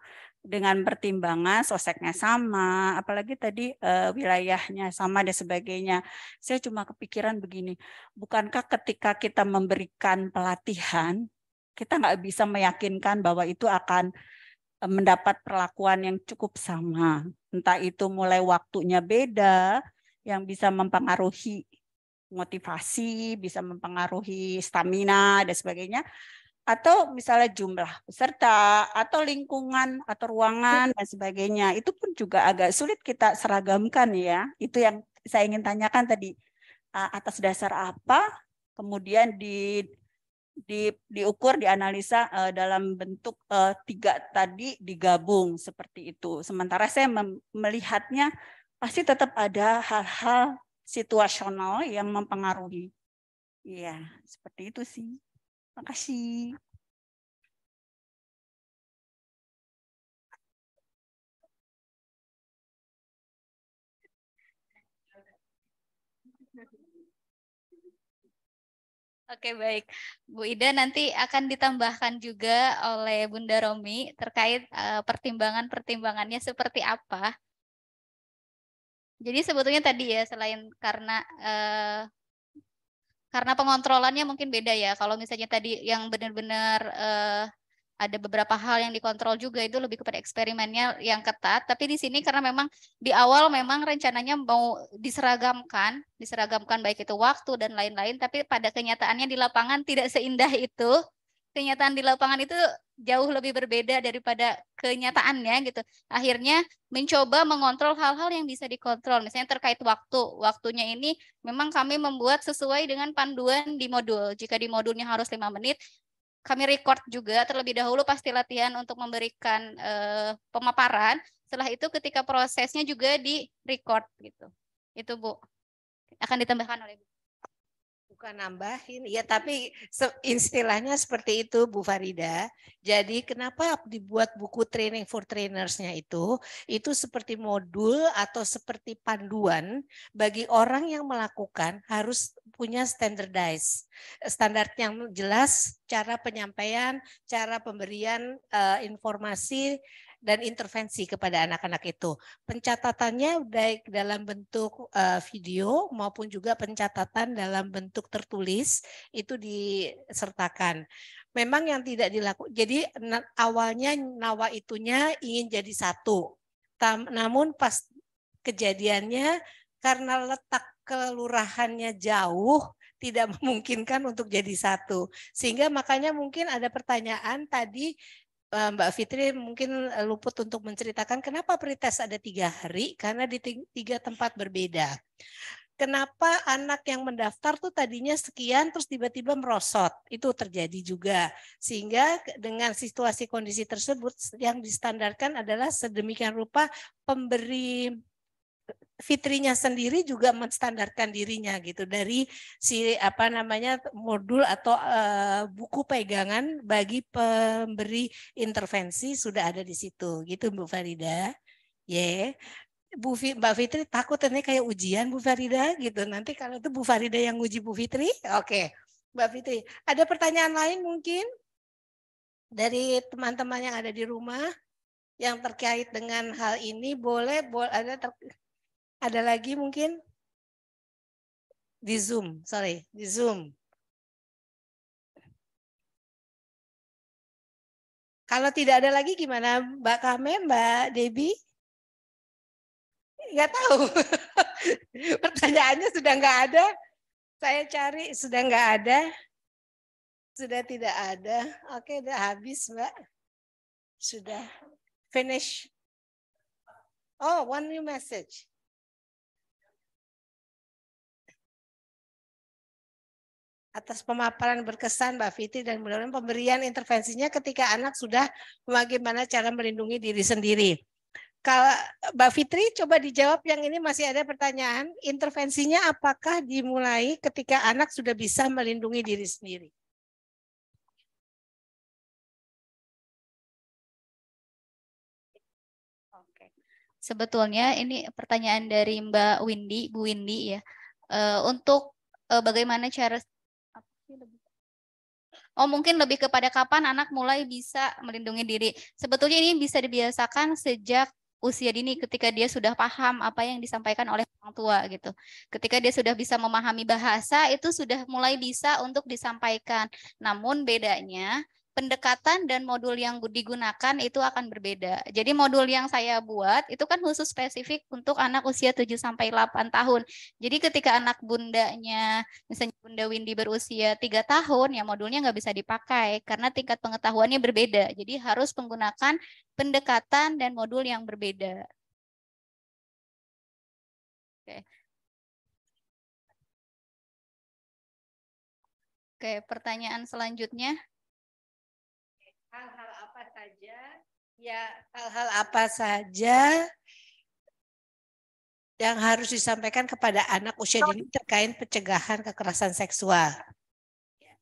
dengan pertimbangan soseknya sama, apalagi tadi uh, wilayahnya sama dan sebagainya. Saya cuma kepikiran begini, bukankah ketika kita memberikan pelatihan, kita nggak bisa meyakinkan bahwa itu akan Eh, mendapat perlakuan yang cukup sama. Entah itu mulai waktunya beda yang bisa mempengaruhi motivasi, bisa mempengaruhi stamina dan sebagainya atau misalnya jumlah peserta atau lingkungan atau ruangan dan sebagainya itu pun juga agak sulit kita seragamkan ya itu yang saya ingin tanyakan tadi atas dasar apa kemudian di di, diukur, dianalisa uh, dalam bentuk uh, tiga tadi digabung seperti itu. Sementara saya melihatnya pasti tetap ada hal-hal situasional yang mempengaruhi. Iya, seperti itu sih. Makasih. Oke baik, Bu Ida nanti akan ditambahkan juga oleh Bunda Romi terkait uh, pertimbangan-pertimbangannya seperti apa. Jadi sebetulnya tadi ya selain karena uh, karena pengontrolannya mungkin beda ya. Kalau misalnya tadi yang benar-benar uh, ada beberapa hal yang dikontrol juga itu lebih kepada eksperimennya yang ketat tapi di sini karena memang di awal memang rencananya mau diseragamkan diseragamkan baik itu waktu dan lain-lain tapi pada kenyataannya di lapangan tidak seindah itu kenyataan di lapangan itu jauh lebih berbeda daripada kenyataannya gitu akhirnya mencoba mengontrol hal-hal yang bisa dikontrol misalnya terkait waktu waktunya ini memang kami membuat sesuai dengan panduan di modul jika di modulnya harus lima menit kami record juga terlebih dahulu pasti latihan untuk memberikan uh, pemaparan. Setelah itu ketika prosesnya juga di record gitu. Itu Bu. Akan ditambahkan oleh Bu. Bukan nambahin, ya tapi istilahnya seperti itu Bu Farida. Jadi kenapa dibuat buku training for trainersnya itu? Itu seperti modul atau seperti panduan bagi orang yang melakukan harus punya standardized. Standar yang jelas cara penyampaian, cara pemberian uh, informasi, dan intervensi kepada anak-anak itu. Pencatatannya baik dalam bentuk eh, video maupun juga pencatatan dalam bentuk tertulis itu disertakan. Memang yang tidak dilakukan. Jadi awalnya nawa itunya ingin jadi satu. namun pas kejadiannya karena letak kelurahannya jauh tidak memungkinkan untuk jadi satu. Sehingga makanya mungkin ada pertanyaan tadi Eh, Mbak Fitri mungkin eh, luput untuk menceritakan kenapa pretest ada tiga hari karena di tiga tempat berbeda. Kenapa anak yang mendaftar tuh tadinya sekian terus tiba-tiba merosot itu terjadi juga sehingga dengan situasi kondisi tersebut yang distandarkan adalah sedemikian rupa pemberi Fitrinya sendiri juga menstandarkan dirinya gitu dari si apa namanya modul atau e, buku pegangan bagi pemberi intervensi sudah ada di situ gitu Bu Farida. Ya. Yeah. Bu Mbak Fitri takut ini kayak ujian Bu Farida gitu. Nanti kalau itu Bu Farida yang uji Bu Fitri, oke. Okay. Mbak Fitri, ada pertanyaan lain mungkin dari teman-teman yang ada di rumah yang terkait dengan hal ini boleh boleh ada ter, ada lagi mungkin? Di Zoom, sorry, di Zoom. Kalau tidak ada lagi gimana Mbak Kame, Mbak Debi? Nggak tahu. Pertanyaannya sudah nggak ada. Saya cari sudah nggak ada. Sudah tidak ada. Oke, udah habis Mbak. Sudah finish. Oh, one new message. atas pemaparan berkesan Mbak Fitri dan mudah-mudahan pemberian intervensinya ketika anak sudah bagaimana cara melindungi diri sendiri. Kalau Mbak Fitri coba dijawab yang ini masih ada pertanyaan, intervensinya apakah dimulai ketika anak sudah bisa melindungi diri sendiri? Oke. Sebetulnya ini pertanyaan dari Mbak Windy, Bu Windy ya. Eh, untuk eh, bagaimana cara Iya, oh, mungkin lebih kepada kapan anak mulai bisa melindungi diri. Sebetulnya ini bisa dibiasakan sejak usia dini ketika dia sudah paham apa yang disampaikan oleh orang tua gitu. Ketika dia sudah bisa memahami bahasa itu sudah mulai bisa untuk disampaikan. Namun bedanya pendekatan dan modul yang digunakan itu akan berbeda. Jadi modul yang saya buat itu kan khusus spesifik untuk anak usia 7 sampai 8 tahun. Jadi ketika anak bundanya misalnya Bunda Windy berusia 3 tahun ya modulnya nggak bisa dipakai karena tingkat pengetahuannya berbeda. Jadi harus menggunakan pendekatan dan modul yang berbeda. Oke. Oke, pertanyaan selanjutnya hal-hal apa saja ya hal-hal apa saja yang harus disampaikan kepada anak usia dini terkait pencegahan kekerasan seksual. Ya.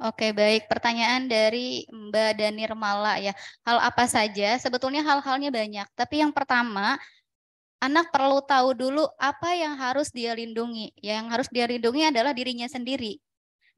Oke, baik. Pertanyaan dari Mbak Dani Mala ya. Hal apa saja? Sebetulnya hal-halnya banyak, tapi yang pertama anak perlu tahu dulu apa yang harus dia lindungi. Yang harus dia lindungi adalah dirinya sendiri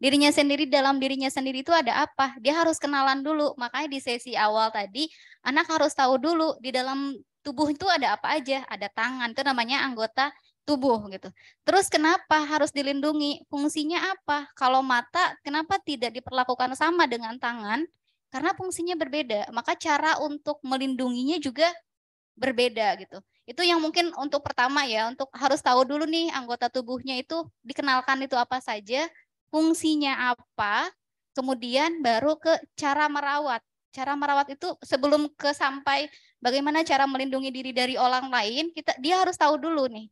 dirinya sendiri dalam dirinya sendiri itu ada apa dia harus kenalan dulu makanya di sesi awal tadi anak harus tahu dulu di dalam tubuh itu ada apa aja ada tangan itu namanya anggota tubuh gitu terus kenapa harus dilindungi fungsinya apa kalau mata kenapa tidak diperlakukan sama dengan tangan karena fungsinya berbeda maka cara untuk melindunginya juga berbeda gitu itu yang mungkin untuk pertama ya untuk harus tahu dulu nih anggota tubuhnya itu dikenalkan itu apa saja fungsinya apa, kemudian baru ke cara merawat. Cara merawat itu sebelum ke sampai bagaimana cara melindungi diri dari orang lain, kita dia harus tahu dulu nih.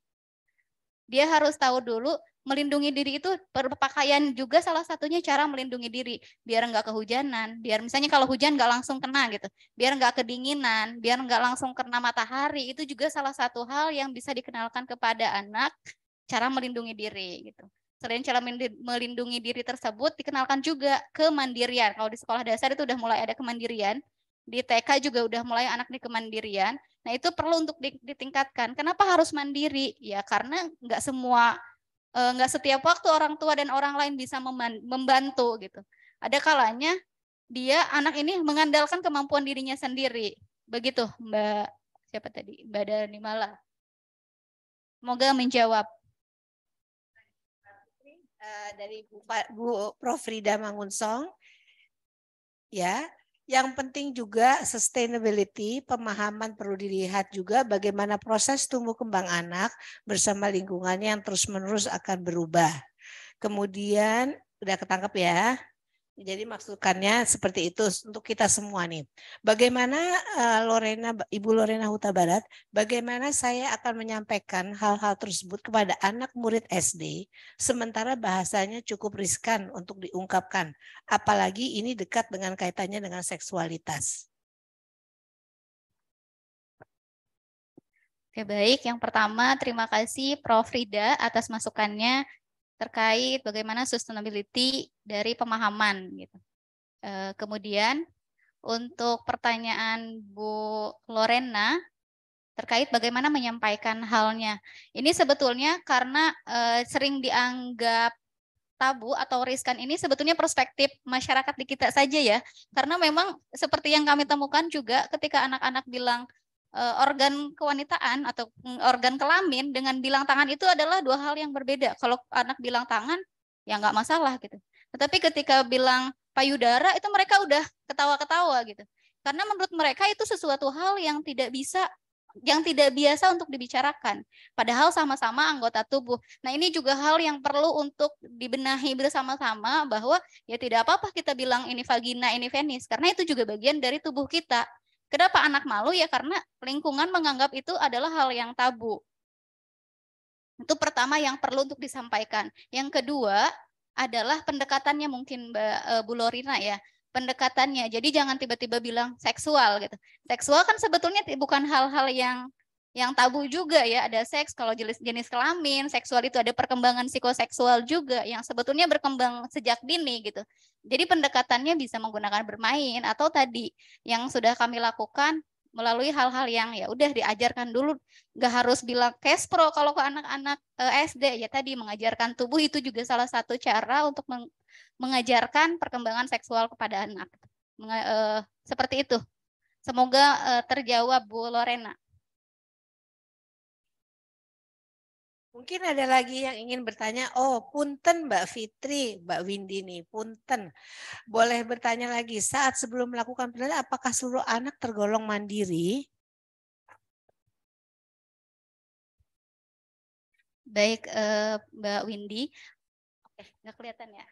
Dia harus tahu dulu melindungi diri itu berpakaian juga salah satunya cara melindungi diri biar enggak kehujanan biar misalnya kalau hujan enggak langsung kena gitu biar enggak kedinginan biar enggak langsung kena matahari itu juga salah satu hal yang bisa dikenalkan kepada anak cara melindungi diri gitu Selain cara melindungi diri tersebut, dikenalkan juga kemandirian. Kalau di sekolah dasar itu udah mulai ada kemandirian, di TK juga udah mulai anak di kemandirian. Nah itu perlu untuk ditingkatkan. Kenapa harus mandiri? Ya karena nggak semua, e, nggak setiap waktu orang tua dan orang lain bisa membantu gitu. Ada kalanya dia anak ini mengandalkan kemampuan dirinya sendiri. Begitu Mbak siapa tadi? Mbak Dani Mala. Semoga menjawab. Eh, dari Bu, Bu Prof Rida Mangunsong. Ya, yang penting juga sustainability, pemahaman perlu dilihat juga bagaimana proses tumbuh kembang anak bersama lingkungannya yang terus-menerus akan berubah. Kemudian udah ketangkep ya. Jadi maksudkannya seperti itu untuk kita semua nih. Bagaimana eh, Lorena, Ibu Lorena Huta Barat, bagaimana saya akan menyampaikan hal-hal tersebut kepada anak murid SD, sementara bahasanya cukup riskan untuk diungkapkan, apalagi ini dekat dengan kaitannya dengan seksualitas. Oke baik, yang pertama terima kasih Prof. Rida atas masukannya terkait bagaimana sustainability dari pemahaman gitu. Eh, kemudian untuk pertanyaan Bu Lorena terkait bagaimana menyampaikan halnya. Ini sebetulnya karena eh, sering dianggap tabu atau riskan ini sebetulnya perspektif masyarakat di kita saja ya. Karena memang seperti yang kami temukan juga ketika anak-anak bilang Eh, organ kewanitaan atau mm, organ kelamin dengan bilang tangan itu adalah dua hal yang berbeda. Kalau anak bilang tangan ya nggak masalah gitu. Tetapi ketika bilang payudara itu mereka udah ketawa-ketawa gitu. Karena menurut mereka itu sesuatu hal yang tidak bisa yang tidak biasa untuk dibicarakan. Padahal sama-sama anggota tubuh. Nah ini juga hal yang perlu untuk dibenahi bersama-sama bahwa ya tidak apa-apa kita bilang ini vagina, ini venis Karena itu juga bagian dari tubuh kita. Kenapa anak malu? Ya karena lingkungan menganggap itu adalah hal yang tabu. Itu pertama yang perlu untuk disampaikan. Yang kedua adalah pendekatannya mungkin Mbak, e, Bu Lorina ya. Pendekatannya. Jadi jangan tiba-tiba bilang seksual gitu. Seksual kan sebetulnya bukan hal-hal yang yang tabu juga ya ada seks kalau jenis jenis kelamin seksual itu ada perkembangan psikoseksual juga yang sebetulnya berkembang sejak dini gitu jadi pendekatannya bisa menggunakan bermain atau tadi yang sudah kami lakukan melalui hal-hal yang ya udah diajarkan dulu nggak harus bilang kespro kalau ke anak-anak eh, SD ya tadi mengajarkan tubuh itu juga salah satu cara untuk meng mengajarkan perkembangan seksual kepada anak Menge eh, seperti itu semoga eh, terjawab Bu Lorena Mungkin ada lagi yang ingin bertanya. Oh, punten Mbak Fitri, Mbak Windy nih, punten. Boleh bertanya lagi, saat sebelum melakukan penelitian, apakah seluruh anak tergolong mandiri? Baik, uh, Mbak Windy. Oke, nggak kelihatan ya?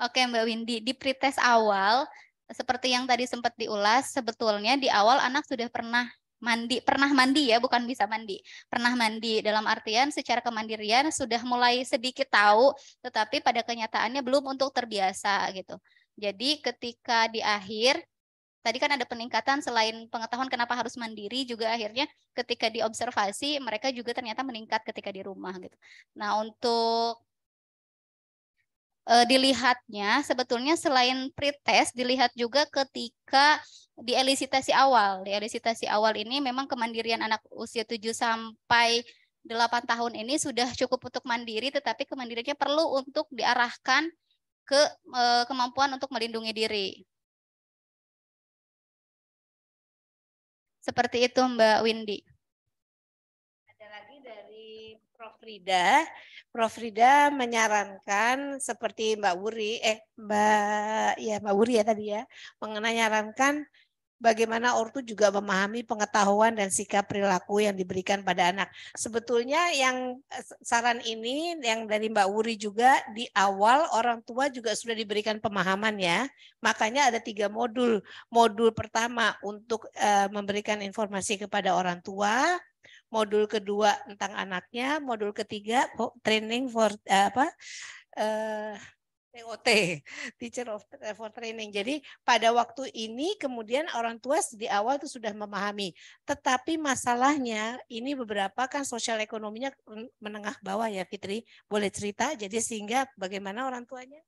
Oke, Mbak Windy. Di pretest awal, seperti yang tadi sempat diulas, sebetulnya di awal anak sudah pernah mandi pernah mandi ya bukan bisa mandi pernah mandi dalam artian secara kemandirian sudah mulai sedikit tahu tetapi pada kenyataannya belum untuk terbiasa gitu jadi ketika di akhir tadi kan ada peningkatan selain pengetahuan kenapa harus mandiri juga akhirnya ketika diobservasi mereka juga ternyata meningkat ketika di rumah gitu nah untuk Eh, dilihatnya sebetulnya selain pretest dilihat juga ketika di awal. Di awal ini memang kemandirian anak usia 7 sampai 8 tahun ini sudah cukup untuk mandiri tetapi kemandiriannya perlu untuk diarahkan ke eh, kemampuan untuk melindungi diri. Seperti itu Mbak Windy. Ada lagi dari Prof Rida Prof Rida menyarankan seperti Mbak Wuri, eh Mbak ya Mbak Wuri ya tadi ya, mengenai menyarankan bagaimana ortu juga memahami pengetahuan dan sikap perilaku yang diberikan pada anak. Sebetulnya yang eh, saran ini yang dari Mbak Wuri juga di awal orang tua juga sudah diberikan pemahaman ya. Makanya ada tiga modul. Modul pertama untuk eh, memberikan informasi kepada orang tua, modul kedua tentang anaknya, modul ketiga training for eh, apa TOT, eh, teacher of eh, for training. Jadi pada waktu ini kemudian orang tua di awal itu sudah memahami. Tetapi masalahnya ini beberapa kan sosial ekonominya menengah bawah ya Fitri. Boleh cerita jadi sehingga bagaimana orang tuanya?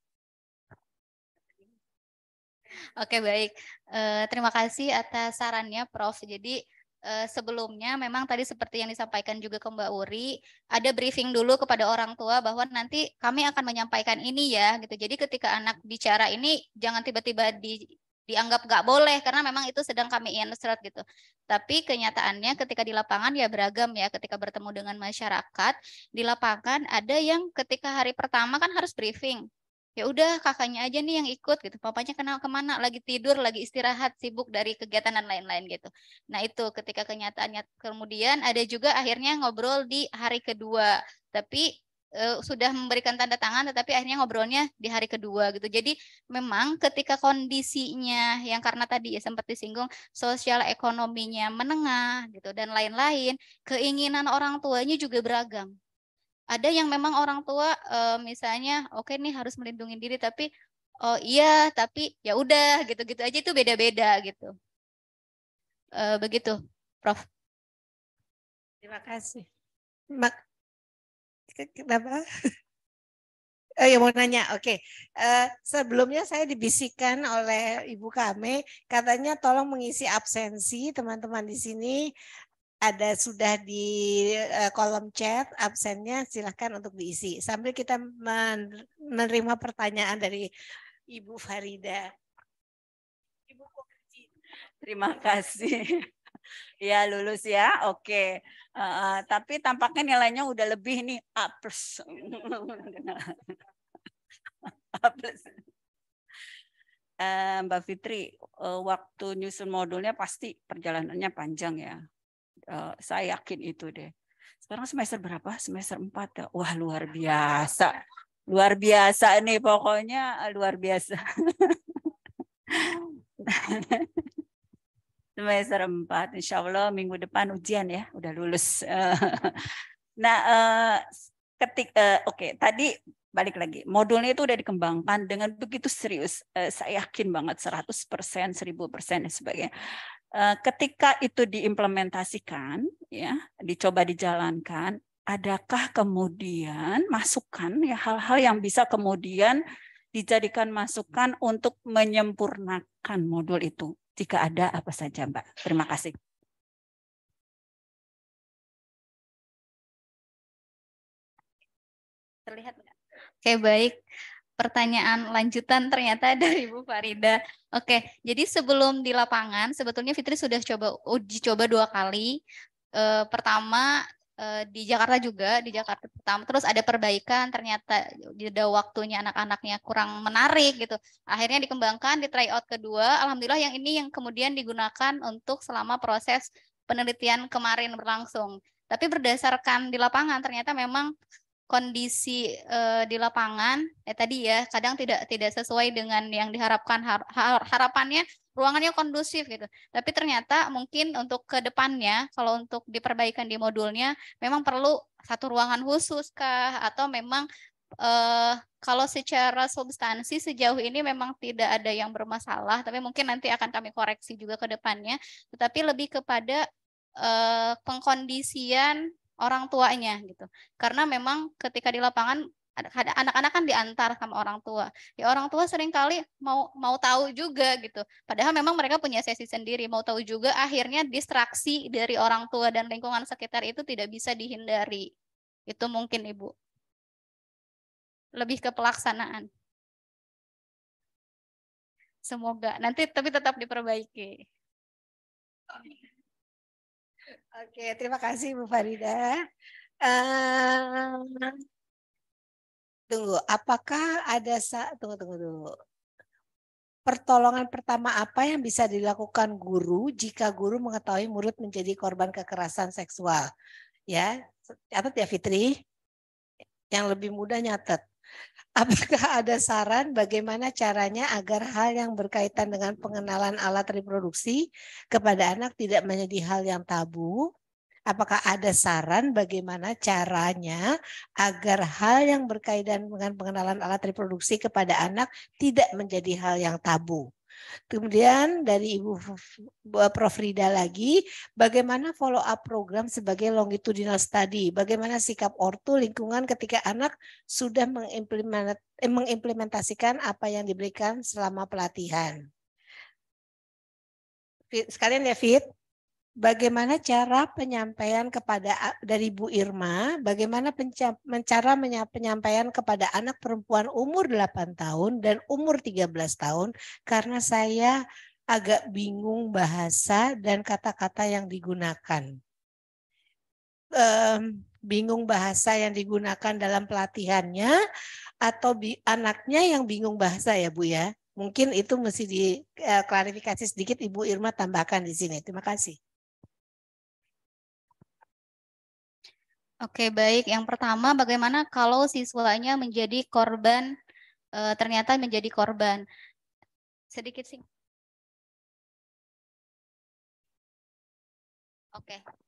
Oke baik, terima kasih atas sarannya Prof. Jadi eh, sebelumnya memang tadi seperti yang disampaikan juga ke Mbak Uri, ada briefing dulu kepada orang tua bahwa nanti kami akan menyampaikan ini ya gitu. Jadi ketika anak bicara ini jangan tiba-tiba di dianggap gak boleh karena memang itu sedang kami instruct gitu. Tapi kenyataannya ketika di lapangan ya beragam ya. Ketika bertemu dengan masyarakat di lapangan ada yang ketika hari pertama kan harus briefing ya udah kakaknya aja nih yang ikut gitu papanya kenal kemana lagi tidur lagi istirahat sibuk dari kegiatan dan lain-lain gitu nah itu ketika kenyataannya kemudian ada juga akhirnya ngobrol di hari kedua tapi e, sudah memberikan tanda tangan tetapi akhirnya ngobrolnya di hari kedua gitu jadi memang ketika kondisinya yang karena tadi ya sempat disinggung sosial ekonominya menengah gitu dan lain-lain keinginan orang tuanya juga beragam ada yang memang orang tua uh, misalnya oke okay nih harus melindungi diri tapi oh iya tapi ya udah gitu-gitu aja itu beda-beda gitu uh, begitu prof terima kasih mak kenapa Eh, oh, ya mau nanya, oke. Okay. Uh, sebelumnya saya dibisikkan oleh Ibu Kame, katanya tolong mengisi absensi teman-teman di sini ada sudah di eh, kolom chat absennya silahkan untuk diisi sambil kita menerima pertanyaan dari Ibu Farida. Ibu Kokerji. Terima kasih. ya lulus ya, oke. Uh, tapi tampaknya nilainya udah lebih nih A plus. A plus. Eh, Mbak Fitri, eh, waktu nyusun modulnya pasti perjalanannya panjang ya. Eh, saya yakin itu deh. Sekarang semester berapa? Semester 4. Ya? Wah, luar biasa. Luar biasa nih pokoknya luar biasa. semester 4 insya Allah minggu depan ujian ya udah lulus nah eh, ketik eh, oke okay, tadi balik lagi modulnya itu udah dikembangkan dengan begitu serius saya yakin banget 100% 1000% dan sebagainya Eh, ketika itu diimplementasikan, ya, dicoba dijalankan, adakah kemudian masukan ya hal-hal yang bisa kemudian dijadikan masukan untuk menyempurnakan modul itu? Jika ada apa saja, Mbak? Terima kasih. Terlihat Oke, baik pertanyaan lanjutan ternyata dari Bu Farida. Oke, jadi sebelum di lapangan sebetulnya Fitri sudah coba uji oh, coba dua kali. E, pertama e, di Jakarta juga, di Jakarta pertama terus ada perbaikan ternyata jeda waktunya anak-anaknya kurang menarik gitu. Akhirnya dikembangkan di tryout kedua, alhamdulillah yang ini yang kemudian digunakan untuk selama proses penelitian kemarin berlangsung. Tapi berdasarkan di lapangan ternyata memang kondisi uh, di lapangan eh tadi ya kadang tidak tidak sesuai dengan yang diharapkan har, har, harapannya ruangannya kondusif gitu tapi ternyata mungkin untuk kedepannya kalau untuk diperbaikan di modulnya memang perlu satu ruangan khusus kah atau memang uh, kalau secara substansi sejauh ini memang tidak ada yang bermasalah tapi mungkin nanti akan kami koreksi juga kedepannya tetapi lebih kepada uh, pengkondisian orang tuanya gitu. Karena memang ketika di lapangan ada anak-anak kan diantar sama orang tua. Ya orang tua seringkali mau mau tahu juga gitu. Padahal memang mereka punya sesi sendiri, mau tahu juga akhirnya distraksi dari orang tua dan lingkungan sekitar itu tidak bisa dihindari. Itu mungkin Ibu. Lebih ke pelaksanaan. Semoga nanti tapi tetap diperbaiki. Amin. Oke, terima kasih Bu Farida. Uh, tunggu, apakah ada saat tunggu tunggu dulu. Pertolongan pertama apa yang bisa dilakukan guru jika guru mengetahui murid menjadi korban kekerasan seksual? Ya, catat ya Fitri. Yang lebih mudah nyatet. Apakah ada saran bagaimana caranya agar hal yang berkaitan dengan pengenalan alat reproduksi kepada anak tidak menjadi hal yang tabu? Apakah ada saran bagaimana caranya agar hal yang berkaitan dengan pengenalan alat reproduksi kepada anak tidak menjadi hal yang tabu? Kemudian dari Ibu Prof. Rida lagi, bagaimana follow up program sebagai longitudinal study? Bagaimana sikap ortu lingkungan ketika anak sudah eh, mengimplementasikan apa yang diberikan selama pelatihan? Sekalian ya Fit bagaimana cara penyampaian kepada dari Bu Irma, bagaimana cara penyampaian kepada anak perempuan umur 8 tahun dan umur 13 tahun karena saya agak bingung bahasa dan kata-kata yang digunakan. Um, bingung bahasa yang digunakan dalam pelatihannya atau bi anaknya yang bingung bahasa ya Bu ya. Mungkin itu mesti diklarifikasi eh, sedikit Ibu Irma tambahkan di sini. Terima kasih. Oke, baik. Yang pertama, bagaimana kalau siswanya menjadi korban, e, ternyata menjadi korban? Sedikit sih. Oke.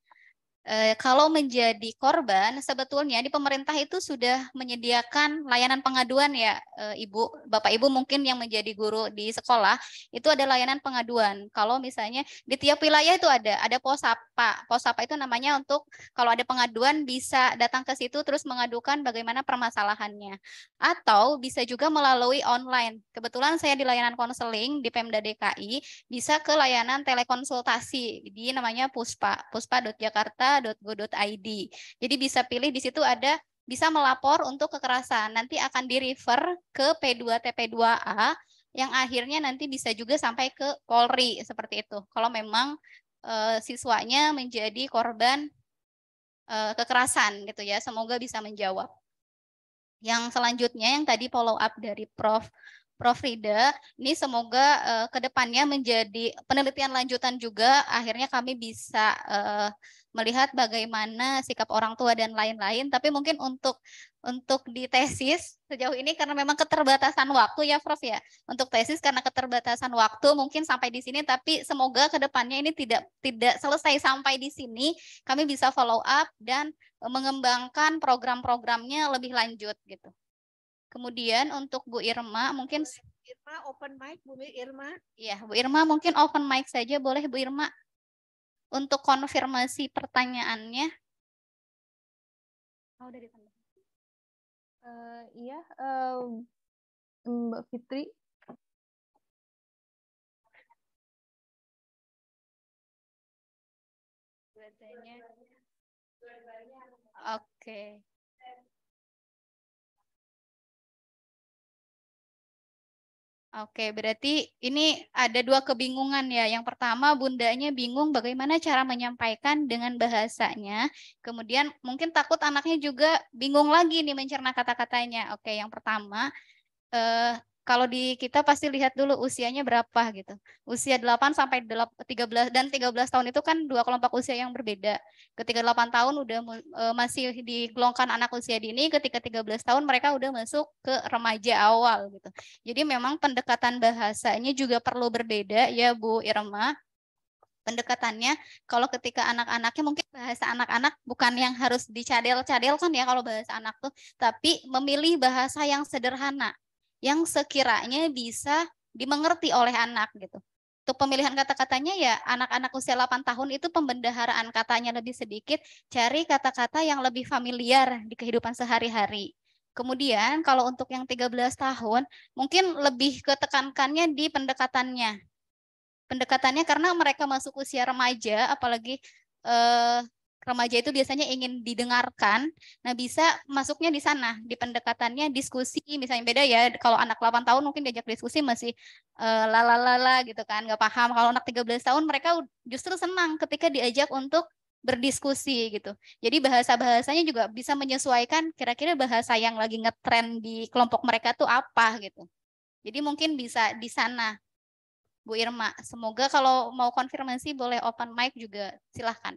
Eh, kalau menjadi korban, sebetulnya di pemerintah itu sudah menyediakan layanan pengaduan ya, eh, Ibu. Bapak Ibu mungkin yang menjadi guru di sekolah, itu ada layanan pengaduan. Kalau misalnya di tiap wilayah itu ada, ada pos apa. Pos apa itu namanya untuk kalau ada pengaduan bisa datang ke situ terus mengadukan bagaimana permasalahannya. Atau bisa juga melalui online. Kebetulan saya di layanan konseling di Pemda DKI, bisa ke layanan telekonsultasi di namanya Puspa, puspa.jakarta id Jadi bisa pilih di situ ada bisa melapor untuk kekerasan. Nanti akan di-refer ke P2TP2A yang akhirnya nanti bisa juga sampai ke Polri seperti itu. Kalau memang e, siswanya menjadi korban e, kekerasan gitu ya. Semoga bisa menjawab. Yang selanjutnya yang tadi follow up dari Prof Prof. Rida, ini semoga uh, ke depannya menjadi penelitian lanjutan juga. Akhirnya kami bisa uh, melihat bagaimana sikap orang tua dan lain-lain. Tapi mungkin untuk untuk di tesis sejauh ini karena memang keterbatasan waktu ya Prof ya. Untuk tesis karena keterbatasan waktu mungkin sampai di sini tapi semoga kedepannya ini tidak tidak selesai sampai di sini. Kami bisa follow up dan mengembangkan program-programnya lebih lanjut gitu. Kemudian untuk Bu Irma mungkin Irma open mic Bu Irma. Iya, Bu Irma mungkin open mic saja boleh Bu Irma untuk konfirmasi pertanyaannya. Oh, dari teman. Uh, eh, iya, uh, Mbak Fitri. Oke. Okay. Oke, berarti ini ada dua kebingungan ya. Yang pertama, bundanya bingung bagaimana cara menyampaikan dengan bahasanya. Kemudian mungkin takut anaknya juga bingung lagi nih mencerna kata-katanya. Oke, yang pertama, eh, kalau di kita pasti lihat dulu usianya berapa gitu. Usia 8 sampai 13 dan 13 tahun itu kan dua kelompok usia yang berbeda. Ketika 8 tahun udah e, masih digolongkan anak usia dini, ketika 13 tahun mereka udah masuk ke remaja awal gitu. Jadi memang pendekatan bahasanya juga perlu berbeda ya Bu Irma pendekatannya kalau ketika anak-anaknya mungkin bahasa anak-anak bukan yang harus dicadel-cadel kan ya kalau bahasa anak tuh tapi memilih bahasa yang sederhana yang sekiranya bisa dimengerti oleh anak gitu. Untuk pemilihan kata-katanya ya anak-anak usia 8 tahun itu pembendaharaan katanya lebih sedikit, cari kata-kata yang lebih familiar di kehidupan sehari-hari. Kemudian kalau untuk yang 13 tahun mungkin lebih ketekankannya di pendekatannya. Pendekatannya karena mereka masuk usia remaja apalagi eh, remaja itu biasanya ingin didengarkan. Nah, bisa masuknya di sana, di pendekatannya diskusi, misalnya beda ya. Kalau anak 8 tahun mungkin diajak diskusi masih uh, lalalala gitu kan, nggak paham. Kalau anak 13 tahun mereka justru senang ketika diajak untuk berdiskusi gitu. Jadi bahasa-bahasanya juga bisa menyesuaikan kira-kira bahasa yang lagi ngetren di kelompok mereka tuh apa gitu. Jadi mungkin bisa di sana Bu Irma. Semoga kalau mau konfirmasi boleh open mic juga silahkan.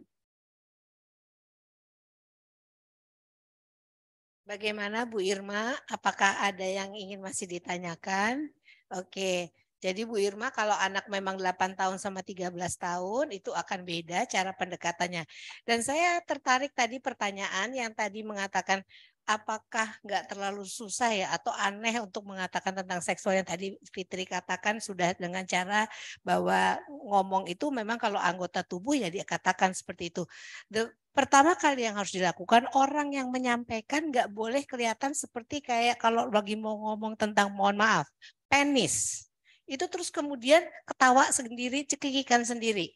Bagaimana Bu Irma? Apakah ada yang ingin masih ditanyakan? Oke, jadi Bu Irma kalau anak memang 8 tahun sama 13 tahun itu akan beda cara pendekatannya. Dan saya tertarik tadi pertanyaan yang tadi mengatakan apakah nggak terlalu susah ya atau aneh untuk mengatakan tentang seksual yang tadi Fitri katakan sudah dengan cara bahwa ngomong itu memang kalau anggota tubuh ya dikatakan seperti itu. The, pertama kali yang harus dilakukan orang yang menyampaikan nggak boleh kelihatan seperti kayak kalau lagi mau ngomong tentang mohon maaf penis itu terus kemudian ketawa sendiri cekikikan sendiri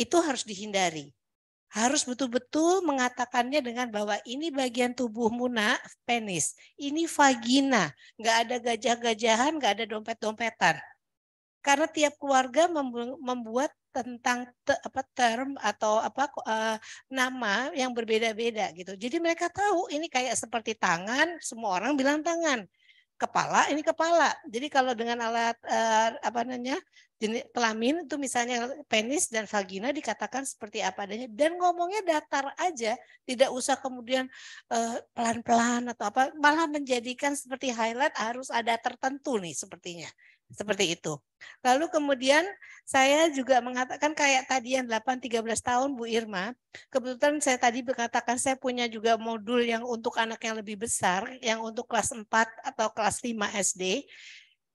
itu harus dihindari harus betul-betul mengatakannya dengan bahwa ini bagian tubuhmu nak, penis. Ini vagina, nggak ada gajah-gajahan, nggak ada dompet-dompetan. Karena tiap keluarga membuat tentang te, apa term atau apa uh, nama yang berbeda-beda gitu. Jadi mereka tahu ini kayak seperti tangan, semua orang bilang tangan kepala ini kepala. Jadi kalau dengan alat uh, apa namanya jenis kelamin itu misalnya penis dan vagina dikatakan seperti apa adanya dan ngomongnya datar aja, tidak usah kemudian eh, pelan-pelan atau apa, malah menjadikan seperti highlight harus ada tertentu nih sepertinya. Seperti itu. Lalu kemudian saya juga mengatakan kayak tadi yang 8 13 tahun Bu Irma, kebetulan saya tadi berkatakan saya punya juga modul yang untuk anak yang lebih besar, yang untuk kelas 4 atau kelas 5 SD.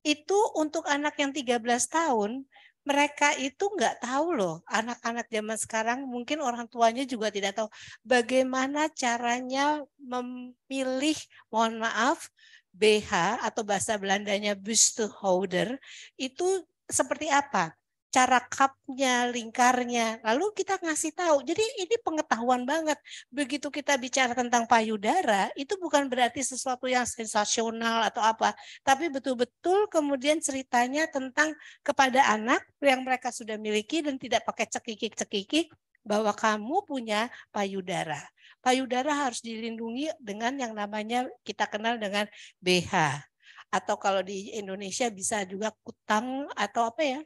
Itu untuk anak yang 13 tahun, mereka itu nggak tahu loh anak-anak zaman sekarang mungkin orang tuanya juga tidak tahu bagaimana caranya memilih mohon maaf BH atau bahasa Belandanya Bustenholder itu seperti apa? cara cupnya, lingkarnya. Lalu kita ngasih tahu. Jadi ini pengetahuan banget. Begitu kita bicara tentang payudara, itu bukan berarti sesuatu yang sensasional atau apa. Tapi betul-betul kemudian ceritanya tentang kepada anak yang mereka sudah miliki dan tidak pakai cekikik-cekikik bahwa kamu punya payudara payudara harus dilindungi dengan yang namanya kita kenal dengan BH atau kalau di Indonesia bisa juga kutang atau apa ya.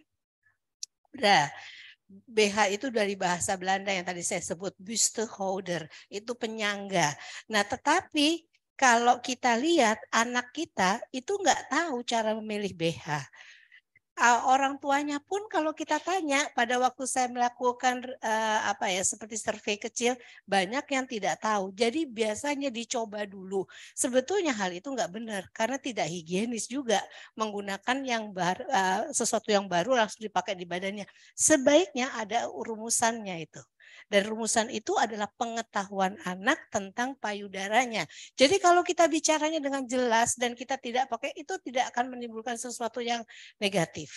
Nah, BH itu dari bahasa Belanda yang tadi saya sebut busteholder, itu penyangga. Nah, tetapi kalau kita lihat anak kita itu nggak tahu cara memilih BH uh, orang tuanya pun kalau kita tanya pada waktu saya melakukan eh, apa ya seperti survei kecil banyak yang tidak tahu. Jadi biasanya dicoba dulu. Sebetulnya hal itu nggak benar karena tidak higienis juga menggunakan yang baru, eh, sesuatu yang baru langsung dipakai di badannya. Sebaiknya ada rumusannya itu. Dan rumusan itu adalah pengetahuan anak tentang payudaranya. Jadi kalau kita bicaranya dengan jelas dan kita tidak pakai itu tidak akan menimbulkan sesuatu yang negatif.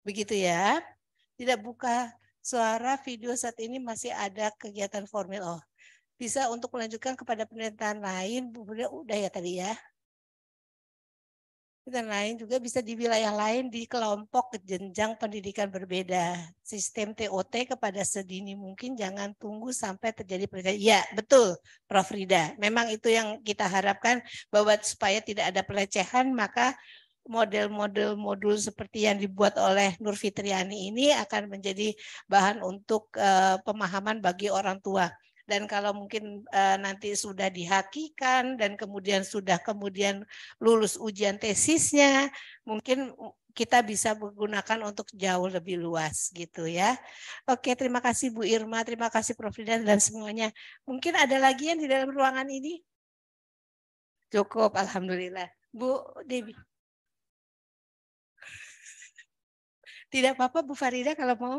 Begitu ya. Tidak buka suara video saat ini masih ada kegiatan formal. Oh, bisa untuk melanjutkan kepada penelitian lain. Udah ya tadi ya dan lain juga bisa di wilayah lain di kelompok jenjang pendidikan berbeda. Sistem TOT kepada sedini mungkin jangan tunggu sampai terjadi pelecehan. Ya, betul Prof. Rida. Memang itu yang kita harapkan bahwa supaya tidak ada pelecehan maka model-model modul seperti yang dibuat oleh Nur Fitriani ini akan menjadi bahan untuk uh, pemahaman bagi orang tua dan kalau mungkin uh, nanti sudah dihakikan dan kemudian sudah kemudian lulus ujian tesisnya mungkin kita bisa menggunakan untuk jauh lebih luas gitu ya. Oke, terima kasih Bu Irma, terima kasih Prof Ridan dan semuanya. Mungkin ada lagi yang di dalam ruangan ini? Cukup, alhamdulillah. Bu Devi, Tidak apa-apa Bu Farida kalau mau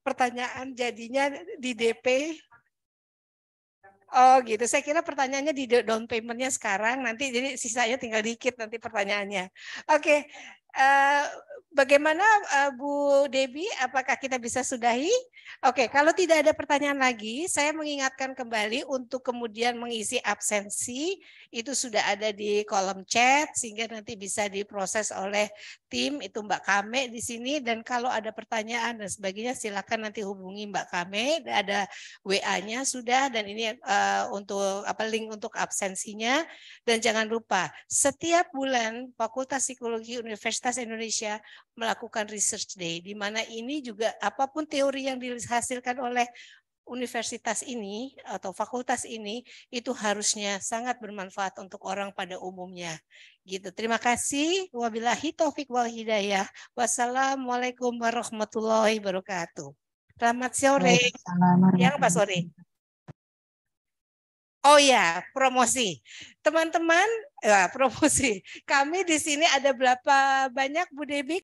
pertanyaan jadinya di DP Oh gitu. Saya kira pertanyaannya di down paymentnya sekarang. Nanti jadi sisanya tinggal dikit nanti pertanyaannya. Oke. Okay. Eh, bagaimana uh, Bu Debi? Apakah kita bisa sudahi? Oke, okay, kalau tidak ada pertanyaan lagi, saya mengingatkan kembali untuk kemudian mengisi absensi itu sudah ada di kolom chat sehingga nanti bisa diproses oleh tim itu Mbak Kame di sini dan kalau ada pertanyaan dan sebagainya silakan nanti hubungi Mbak Kame ada WA-nya sudah dan ini uh, untuk apa link untuk absensinya dan jangan lupa setiap bulan Fakultas Psikologi Universitas Universitas Indonesia melakukan research day di mana ini juga apapun teori yang dihasilkan oleh universitas ini atau fakultas ini itu harusnya sangat bermanfaat untuk orang pada umumnya. Gitu. Terima kasih. Wabillahi taufik wal hidayah. Wassalamualaikum warahmatullahi wabarakatuh. Selamat sore. Selamat. Yang Pak sore. Oh ya, promosi. Teman-teman, ya, promosi. Kami di sini ada berapa banyak Bu Debi?